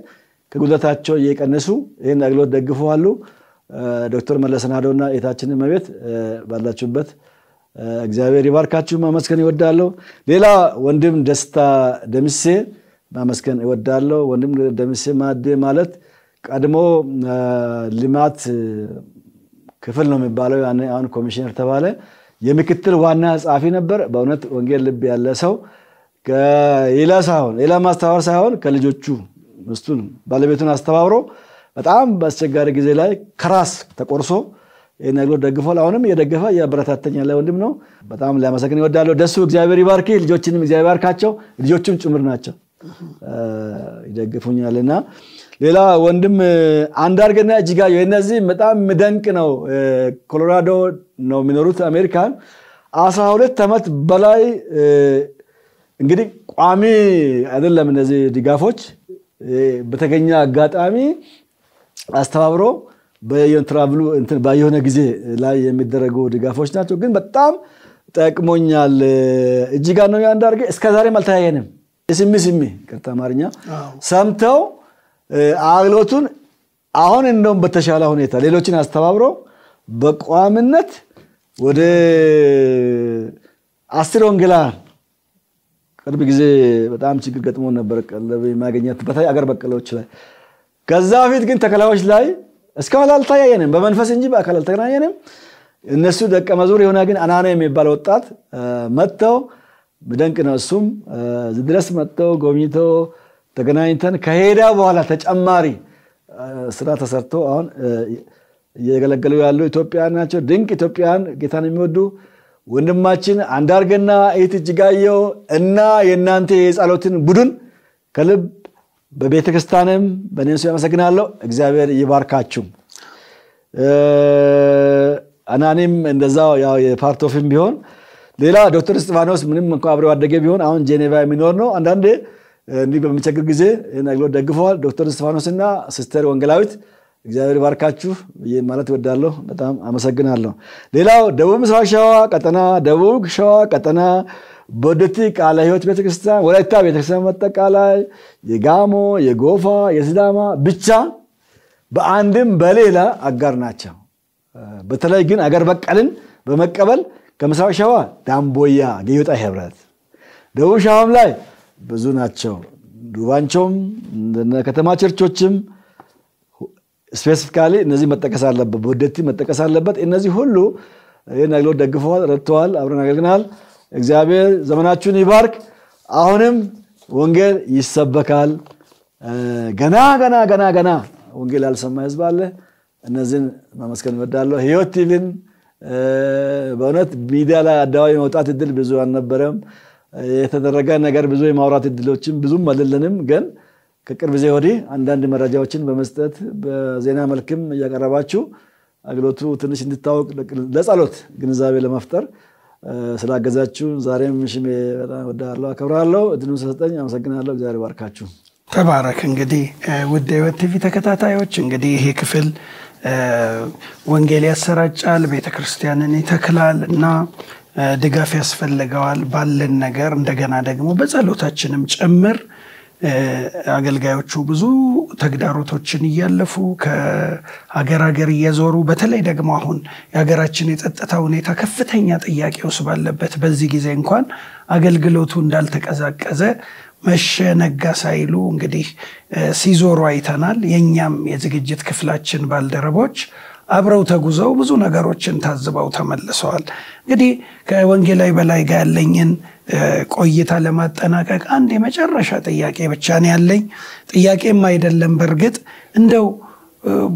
ከጉዳታቸው እየቀነሱ ይህን አግሎት ደግፈዋሉ። ዶክተር መለስ ናዶና የታችንን መቤት ባላችሁበት እግዚአብሔር ይባርካችሁ ማመስገን ይወዳለሁ። ሌላ ወንድም ደስታ ደምሴ ማመስገን ይወዳለሁ። ወንድም ደምሴ ማዴ ማለት ቀድሞ ልማት ክፍል ነው የሚባለው። አሁን ኮሚሽነር ተባለ። የምክትል ዋና ጸሐፊ ነበር። በእውነት ወንጌል ልብ ያለ ሰው ሌላ ሳይሆን ሌላ ማስተባበር ሳይሆን ከልጆቹ ሚስቱን ባለቤቱን አስተባብሮ በጣም በአስቸጋሪ ጊዜ ላይ ከራስ ተቆርሶ ይህን አገልግሎት ደግፎ አሁንም የደገፈ እያበረታተኝ ያለ ወንድም ነው። በጣም ሊያመሰግን ይወዳለሁ። ደሱ እግዚአብሔር ይባርክ፣ ልጆችንም እግዚአብሔር ይባርካቸው። ልጆችም ጭምር ናቸው ይደግፉኛልና። ሌላ ወንድም አንዳርግና እጅጋየሁ እነዚህ በጣም ምደንቅ ነው። ኮሎራዶ ነው የሚኖሩት አሜሪካን አስራ ሁለት ዓመት በላይ እንግዲህ ቋሚ አይደለም እነዚህ ድጋፎች በተገኘ አጋጣሚ አስተባብሮ በየትራቭሉ በየሆነ ጊዜ ላይ የሚደረጉ ድጋፎች ናቸው። ግን በጣም ጠቅሞኛል። እጅጋ ነው አንዳርጌ እስከዛሬም አልተያየንም። ስሚ ስሚ ቅርታ አማርኛ ሰምተው አግሎቱን አሁን እንደውም በተሻለ ሁኔታ ሌሎችን አስተባብረው በቋምነት ወደ አስር ወንጌላውያን ቅርብ ጊዜ በጣም ችግር ገጥሞ ነበር ቀለብ ማግኘት በተለይ አገር በቀሎች ላይ ከዛ በፊት ግን ተከላዮች ላይ እስካሁን አልተያየንም፣ በመንፈስ እንጂ በአካል አልተገናኘንም። እነሱ ደቀ መዝሙር የሆነ ግን አናና የሚባል ወጣት መጥተው ድንቅ ነው። እሱም ድረስ መጥተው ጎብኝቶ ተገናኝተን ከሄዳ በኋላ ተጨማሪ ስራ ተሰርቶ አሁን እየገለገሉ ያሉ ኢትዮጵያን ናቸው። ድንቅ ኢትዮጵያን ጌታን የሚወዱ ወንድማችን አንዳርገና እህት እጅጋየው እና የእናንተ የጸሎትን ቡድን ከልብ በቤተ ክርስቲያንም በእኔም ስም ያመሰግናለሁ። እግዚአብሔር ይባርካችሁ። አናኒም እንደዛው ያው የፓርቶፊም ቢሆን ሌላ ዶክተር እስጢፋኖስ ምንም እንኳ አብረው አደገ ቢሆን አሁን ጄኔቫ የሚኖር ነው። አንዳንዴ እንዲህ በሚቸግር ጊዜ ይህን አገልግሎት ደግፈዋል። ዶክተር እስጢፋኖስ እና ሲስተር ወንገላዊት እግዚአብሔር ይባርካችሁ ማለት ይወዳለሁ በጣም አመሰግናለሁ። ሌላው ደቡብ ምስራቅ ሸዋ ቀጠና ደቡብ ሸዋ ቀጠና በወደቲ ቃለ ህይወት ቤተክርስቲያን፣ ወላይታ ቤተክርስቲያን መጠቃላይ፣ የጋሞ፣ የጎፋ፣ የስዳማ ብቻ በአንድም በሌላ አጋር ናቸው። በተለይ ግን አገር በቀልን በመቀበል ከምስራቅ ሸዋ ዳምቦያ፣ ገዮጣ ህብረት፣ ደቡብ ሸዋም ላይ ብዙ ናቸው። ዱባንቾም ከተማ ቸርቾችም ስፔሲፊካሊ እነዚህ መጠቀስ አለበት፣ በወደቲ መጠቀስ አለበት። እነዚህ ሁሉ ይህን አገልግሎት ደግፈዋል፣ ረድተዋል፣ አብረን አገልግናል። እግዚአብሔር ዘመናችሁን ይባርክ። አሁንም ወንጌል ይሰበካል። ገና ገና ገና ገና ወንጌል ያልሰማ ህዝብ አለ። እነዚህን መመስገን ወዳለሁ ህይወት ቲቪን በእውነት ሚዲያ ላይ አደባባይ መውጣት እድል ብዙ አልነበረም። የተደረገ ነገር ብዙ የማውራት እድሎችን ብዙም አልልንም፣ ግን ከቅርብ ጊዜ ወዲህ አንዳንድ መረጃዎችን በመስጠት በዜና መልክም እያቀረባችሁ አግሎቱ ትንሽ እንድታወቅ ለጸሎት ግንዛቤ ለመፍጠር ስላገዛችሁ ዛሬም ምሽም በጣም ወዳለው አከብራለሁ። እድኑ ስለሰጠኝ አመሰግናለሁ። እግዚአብሔር ባርካችሁ።
ተባረክ። እንግዲህ ውድ ህይወት ቲቪ ተከታታዮች እንግዲህ ይሄ ክፍል ወንጌል ያሰራጫል፣ ቤተክርስቲያንን ይተክላል እና ድጋፍ ያስፈልገዋል ባለን ነገር እንደገና ደግሞ በጸሎታችንም ጭምር አገልጋዮቹ ብዙ ተግዳሮቶችን እያለፉ ከሀገር ሀገር እየዞሩ በተለይ ደግሞ አሁን የሀገራችን የጸጥታ ሁኔታ ከፍተኛ ጥያቄ ውስጥ ባለበት በዚህ ጊዜ እንኳን አገልግሎቱ እንዳልተቀዛቀዘ መሸነጋ ሳይሉ እንግዲህ ሲዞሩ አይተናል። የእኛም የዝግጅት ክፍላችን ባልደረቦች አብረው ተጉዘው ብዙ ነገሮችን ታዝበው ተመልሰዋል። እንግዲህ ከወንጌላዊ በላይ ጋር ያለኝን ቆይታ ለማጠናቀቅ አንድ የመጨረሻ ጥያቄ ብቻ ነው ያለኝ። ጥያቄም አይደለም በእርግጥ እንደው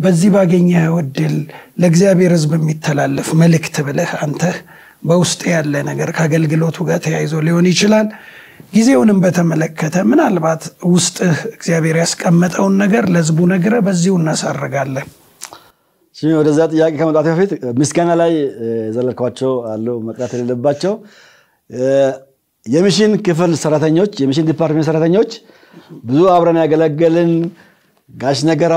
በዚህ ባገኘኸው እድል ለእግዚአብሔር ሕዝብ የሚተላለፍ መልእክት ብለህ አንተ በውስጥ ያለ ነገር ከአገልግሎቱ ጋር ተያይዞ ሊሆን ይችላል። ጊዜውንም በተመለከተ ምናልባት ውስጥህ እግዚአብሔር ያስቀመጠውን ነገር ለሕዝቡ ነግረህ በዚሁ እናሳርጋለን።
ወደዛ ጥያቄ ከመጣት በፊት ምስጋና ላይ ዘለልኳቸው አሉ መቅረት የሌለባቸው የሚሽን ክፍል ሰራተኞች፣ የሚሽን ዲፓርትመንት ሰራተኞች ብዙ አብረን ያገለገልን ጋሽ ነገራ፣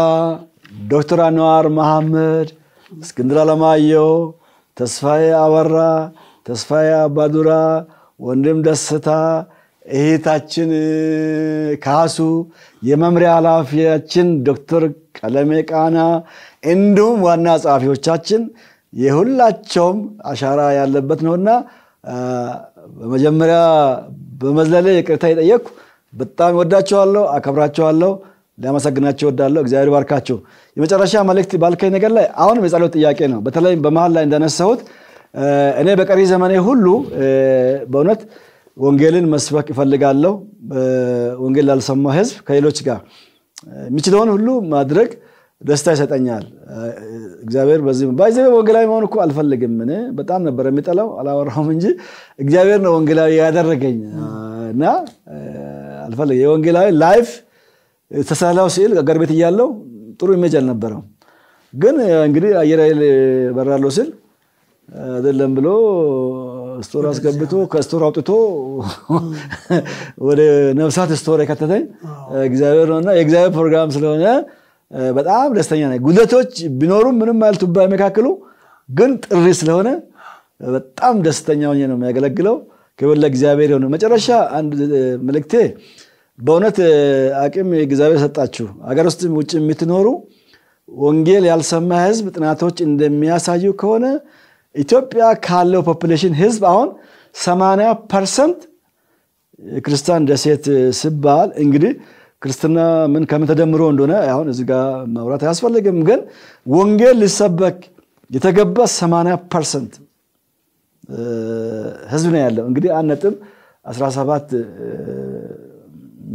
ዶክተር አንዋር መሐመድ፣ እስክንድር አለማየው ተስፋዬ አበራ፣ ተስፋዬ አባዱራ፣ ወንድም ደስታ፣ እህታችን ካሱ፣ የመምሪያ ኃላፊያችን ዶክተር ቀለሜ ቃና እንዲሁም ዋና ጸሐፊዎቻችን የሁላቸውም አሻራ ያለበት ነውና በመጀመሪያ በመዝለሌ ይቅርታ የጠየቅኩ በጣም ወዳቸዋለሁ፣ አከብራቸዋለሁ፣ ሊያመሰግናቸው ወዳለሁ። እግዚአብሔር ባርካቸው። የመጨረሻ መልእክት ባልከኝ ነገር ላይ አሁንም የጸሎት ጥያቄ ነው። በተለይ በመሀል ላይ እንዳነሳሁት እኔ በቀሪ ዘመኔ ሁሉ በእውነት ወንጌልን መስበክ እፈልጋለሁ። ወንጌል ላልሰማ ህዝብ ከሌሎች ጋር የሚችለውን ሁሉ ማድረግ ደስታ ይሰጠኛል። እግዚአብሔር በዚህ ባይዘ ወንጌላዊ መሆን እኮ አልፈልግም። እኔ በጣም ነበር የሚጠላው አላወራሁም እንጂ እግዚአብሔር ነው ወንጌላዊ ያደረገኝ እና አልፈልግ የወንጌላዊ ላይፍ ተሰላው ሲል አገር ቤት እያለው ጥሩ ኢሜጅ አልነበረም። ግን እንግዲህ አየር ኃይል በራለሁ ሲል አይደለም ብሎ ስቶር አስገብቶ ከስቶር አውጥቶ ወደ ነብሳት ስቶር የከተተኝ እግዚአብሔር ነውና የእግዚአብሔር ፕሮግራም ስለሆነ በጣም ደስተኛ ነኝ። ጉድለቶች ቢኖሩም ምንም ያልቱባ መካከሉ ግን ጥሪ ስለሆነ በጣም ደስተኛ ሆኜ ነው የሚያገለግለው። ክብር ለእግዚአብሔር ይሁን። መጨረሻ አንድ መልእክቴ በእውነት አቅም እግዚአብሔር ሰጣችሁ። ሀገር ውስጥ ውጭ የምትኖሩ ወንጌል ያልሰማ ህዝብ ጥናቶች እንደሚያሳዩ ከሆነ ኢትዮጵያ ካለው ፖፕሌሽን ህዝብ አሁን 80 ፐርሰንት ክርስቲያን ደሴት ሲባል እንግዲህ ክርስትና ምን ከምን ተደምሮ እንደሆነ አሁን እዚ ጋር መውራት አያስፈልግም። ግን ወንጌል ሊሰበክ የተገባ 80 ፐርሰንት ህዝብ ነው ያለው። እንግዲህ አንድ ነጥብ 17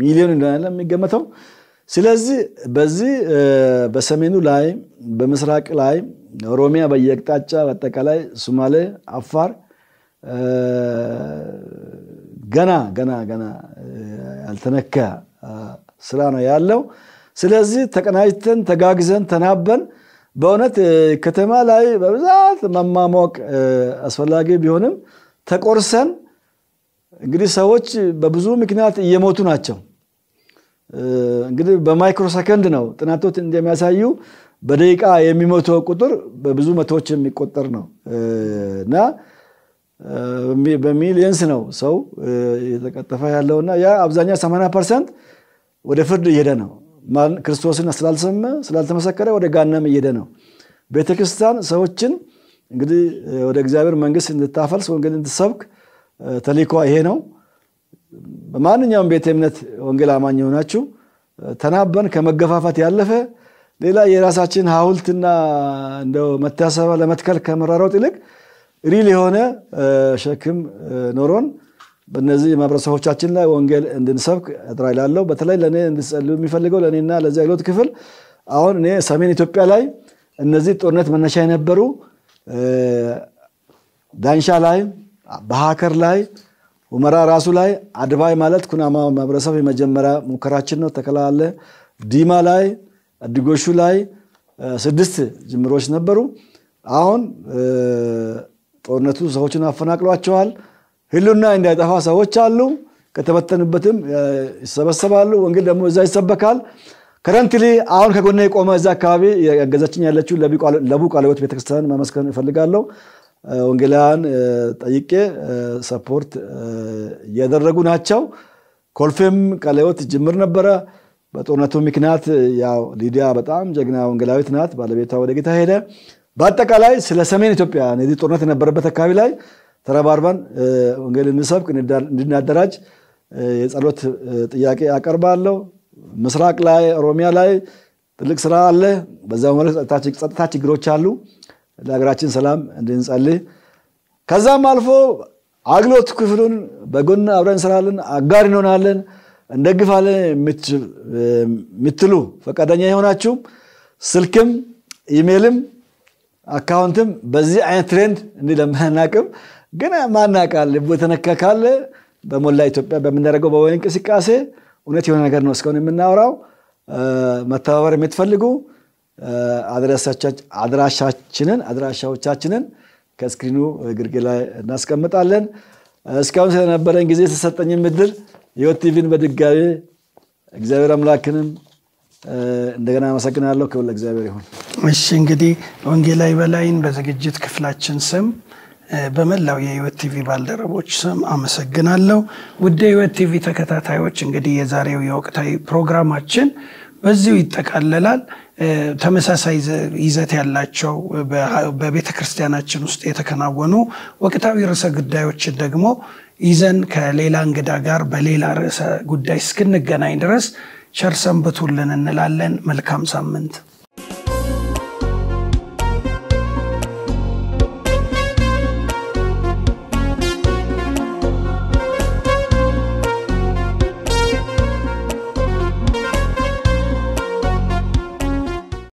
ሚሊዮን እንደሆነ የሚገመተው። ስለዚህ በዚህ በሰሜኑ ላይ በምስራቅ ላይ ኦሮሚያ በየአቅጣጫ በአጠቃላይ ሱማሌ አፋር ገና ገና ገና ያልተነካ ስራ ነው ያለው። ስለዚህ ተቀናጅተን ተጋግዘን ተናበን በእውነት ከተማ ላይ በብዛት መማሞቅ አስፈላጊ ቢሆንም ተቆርሰን እንግዲህ ሰዎች በብዙ ምክንያት እየሞቱ ናቸው። እንግዲህ በማይክሮ ሰከንድ ነው ጥናቶች እንደሚያሳዩ በደቂቃ የሚሞተው ቁጥር በብዙ መቶዎች የሚቆጠር ነው እና በሚሊየንስ ነው ሰው እየተቀጠፈ ያለውና ያ አብዛኛው 80 ፐርሰንት ወደ ፍርድ እየሄደ ነው። ክርስቶስን ስላልሰመ ስላልተመሰከረ ወደ ጋናም እየሄደ ነው። ቤተክርስቲያን ሰዎችን እንግዲህ ወደ እግዚአብሔር መንግስት እንድታፈልስ ወንጌል እንድትሰብክ ተልእኮ ይሄ ነው። በማንኛውም ቤተ እምነት ወንጌል አማኝ የሆናችሁ ተናበን ከመገፋፋት ያለፈ ሌላ የራሳችን ሐውልትና እንደው መታሰቢያ ለመትከል ከመራሮጥ ይልቅ ሪል የሆነ ሸክም ኖሮን በእነዚህ ማህበረሰቦቻችን ላይ ወንጌል እንድንሰብክ ጥራ ይላለው። በተለይ ለእኔ እንድጸልዩ የሚፈልገው ለእኔና ለዚህ አይሎት ክፍል አሁን እኔ ሰሜን ኢትዮጵያ ላይ እነዚህ ጦርነት መነሻ የነበሩ ዳንሻ ላይ፣ በሀከር ላይ፣ ሁመራ ራሱ ላይ አድባይ ማለት ኩናማ ማህበረሰብ የመጀመሪያ ሙከራችን ነው። ተከላለ ዲማ ላይ፣ አድጎሹ ላይ ስድስት ጅምሮች ነበሩ። አሁን ጦርነቱ ሰዎችን አፈናቅሏቸዋል። ህሉና እንዳይጠፋ ሰዎች አሉ። ከተበተኑበትም ይሰበሰባሉ። ወንጌል ደግሞ እዛ ይሰበካል። ከረንትሊ አሁን ከጎነ የቆመ እዛ አካባቢ ያገዛችኝ ያለችው ለቡ ቃለ ሕይወት ቤተክርስቲያን ማመስገን እፈልጋለሁ። ወንጌላውያን ጠይቄ ሰፖርት እያደረጉ ናቸው። ኮልፌም ቃለ ሕይወት ጅምር ነበረ። በጦርነቱ ምክንያት ያው ሊዲያ በጣም ጀግና ወንጌላዊት ናት። ባለቤቷ ወደ ጌታ ሄደ። በአጠቃላይ ስለ ሰሜን ኢትዮጵያ ጦርነት የነበረበት አካባቢ ላይ ተረባርበን ወንጌል እንሰብክ እንድናደራጅ የጸሎት ጥያቄ አቀርባለሁ። ምስራቅ ላይ ኦሮሚያ ላይ ትልቅ ስራ አለ። በዛ መለክ ጸጥታ ችግሮች አሉ። ለሀገራችን ሰላም እንድንጸልይ ከዛም አልፎ አግሎት ክፍሉን በጎን አብረን እንሰራለን፣ አጋር እንሆናለን፣ እንደግፋለን የምትሉ ፈቃደኛ የሆናችሁም ስልክም ኢሜይልም አካውንትም በዚህ አይነት ትሬንድ እንዲህ ለማናቅም ግን ማናቃል ልቡ ካለ በሞላ ኢትዮጵያ በምናደርገው በወይ እንቅስቃሴ እውነት የሆነ ነገር ነው እስካሁን የምናወራው። መተባበር የምትፈልጉ አድራሻችንን አድራሻዎቻችንን ከስክሪኑ ግርጌ ላይ እናስቀምጣለን። እስካሁን ስለነበረን ጊዜ የተሰጠኝን ምድር ህይወት ቲቪን በድጋሚ እግዚአብሔር አምላክንም እንደገና አመሰግናለሁ። ክብር እግዚአብሔር ይሁን።
እሺ እንግዲህ ወንጌላዊ በላይን በዝግጅት ክፍላችን ስም በመላው የህይወት ቲቪ ባልደረቦች ስም አመሰግናለሁ። ውድ የህይወት ቲቪ ተከታታዮች እንግዲህ የዛሬው የወቅታዊ ፕሮግራማችን በዚሁ ይጠቃለላል። ተመሳሳይ ይዘት ያላቸው በቤተ ክርስቲያናችን ውስጥ የተከናወኑ ወቅታዊ ርዕሰ ጉዳዮችን ደግሞ ይዘን ከሌላ እንግዳ ጋር በሌላ ርዕሰ ጉዳይ እስክንገናኝ ድረስ ቸር ሰንብቱልን እንላለን። መልካም ሳምንት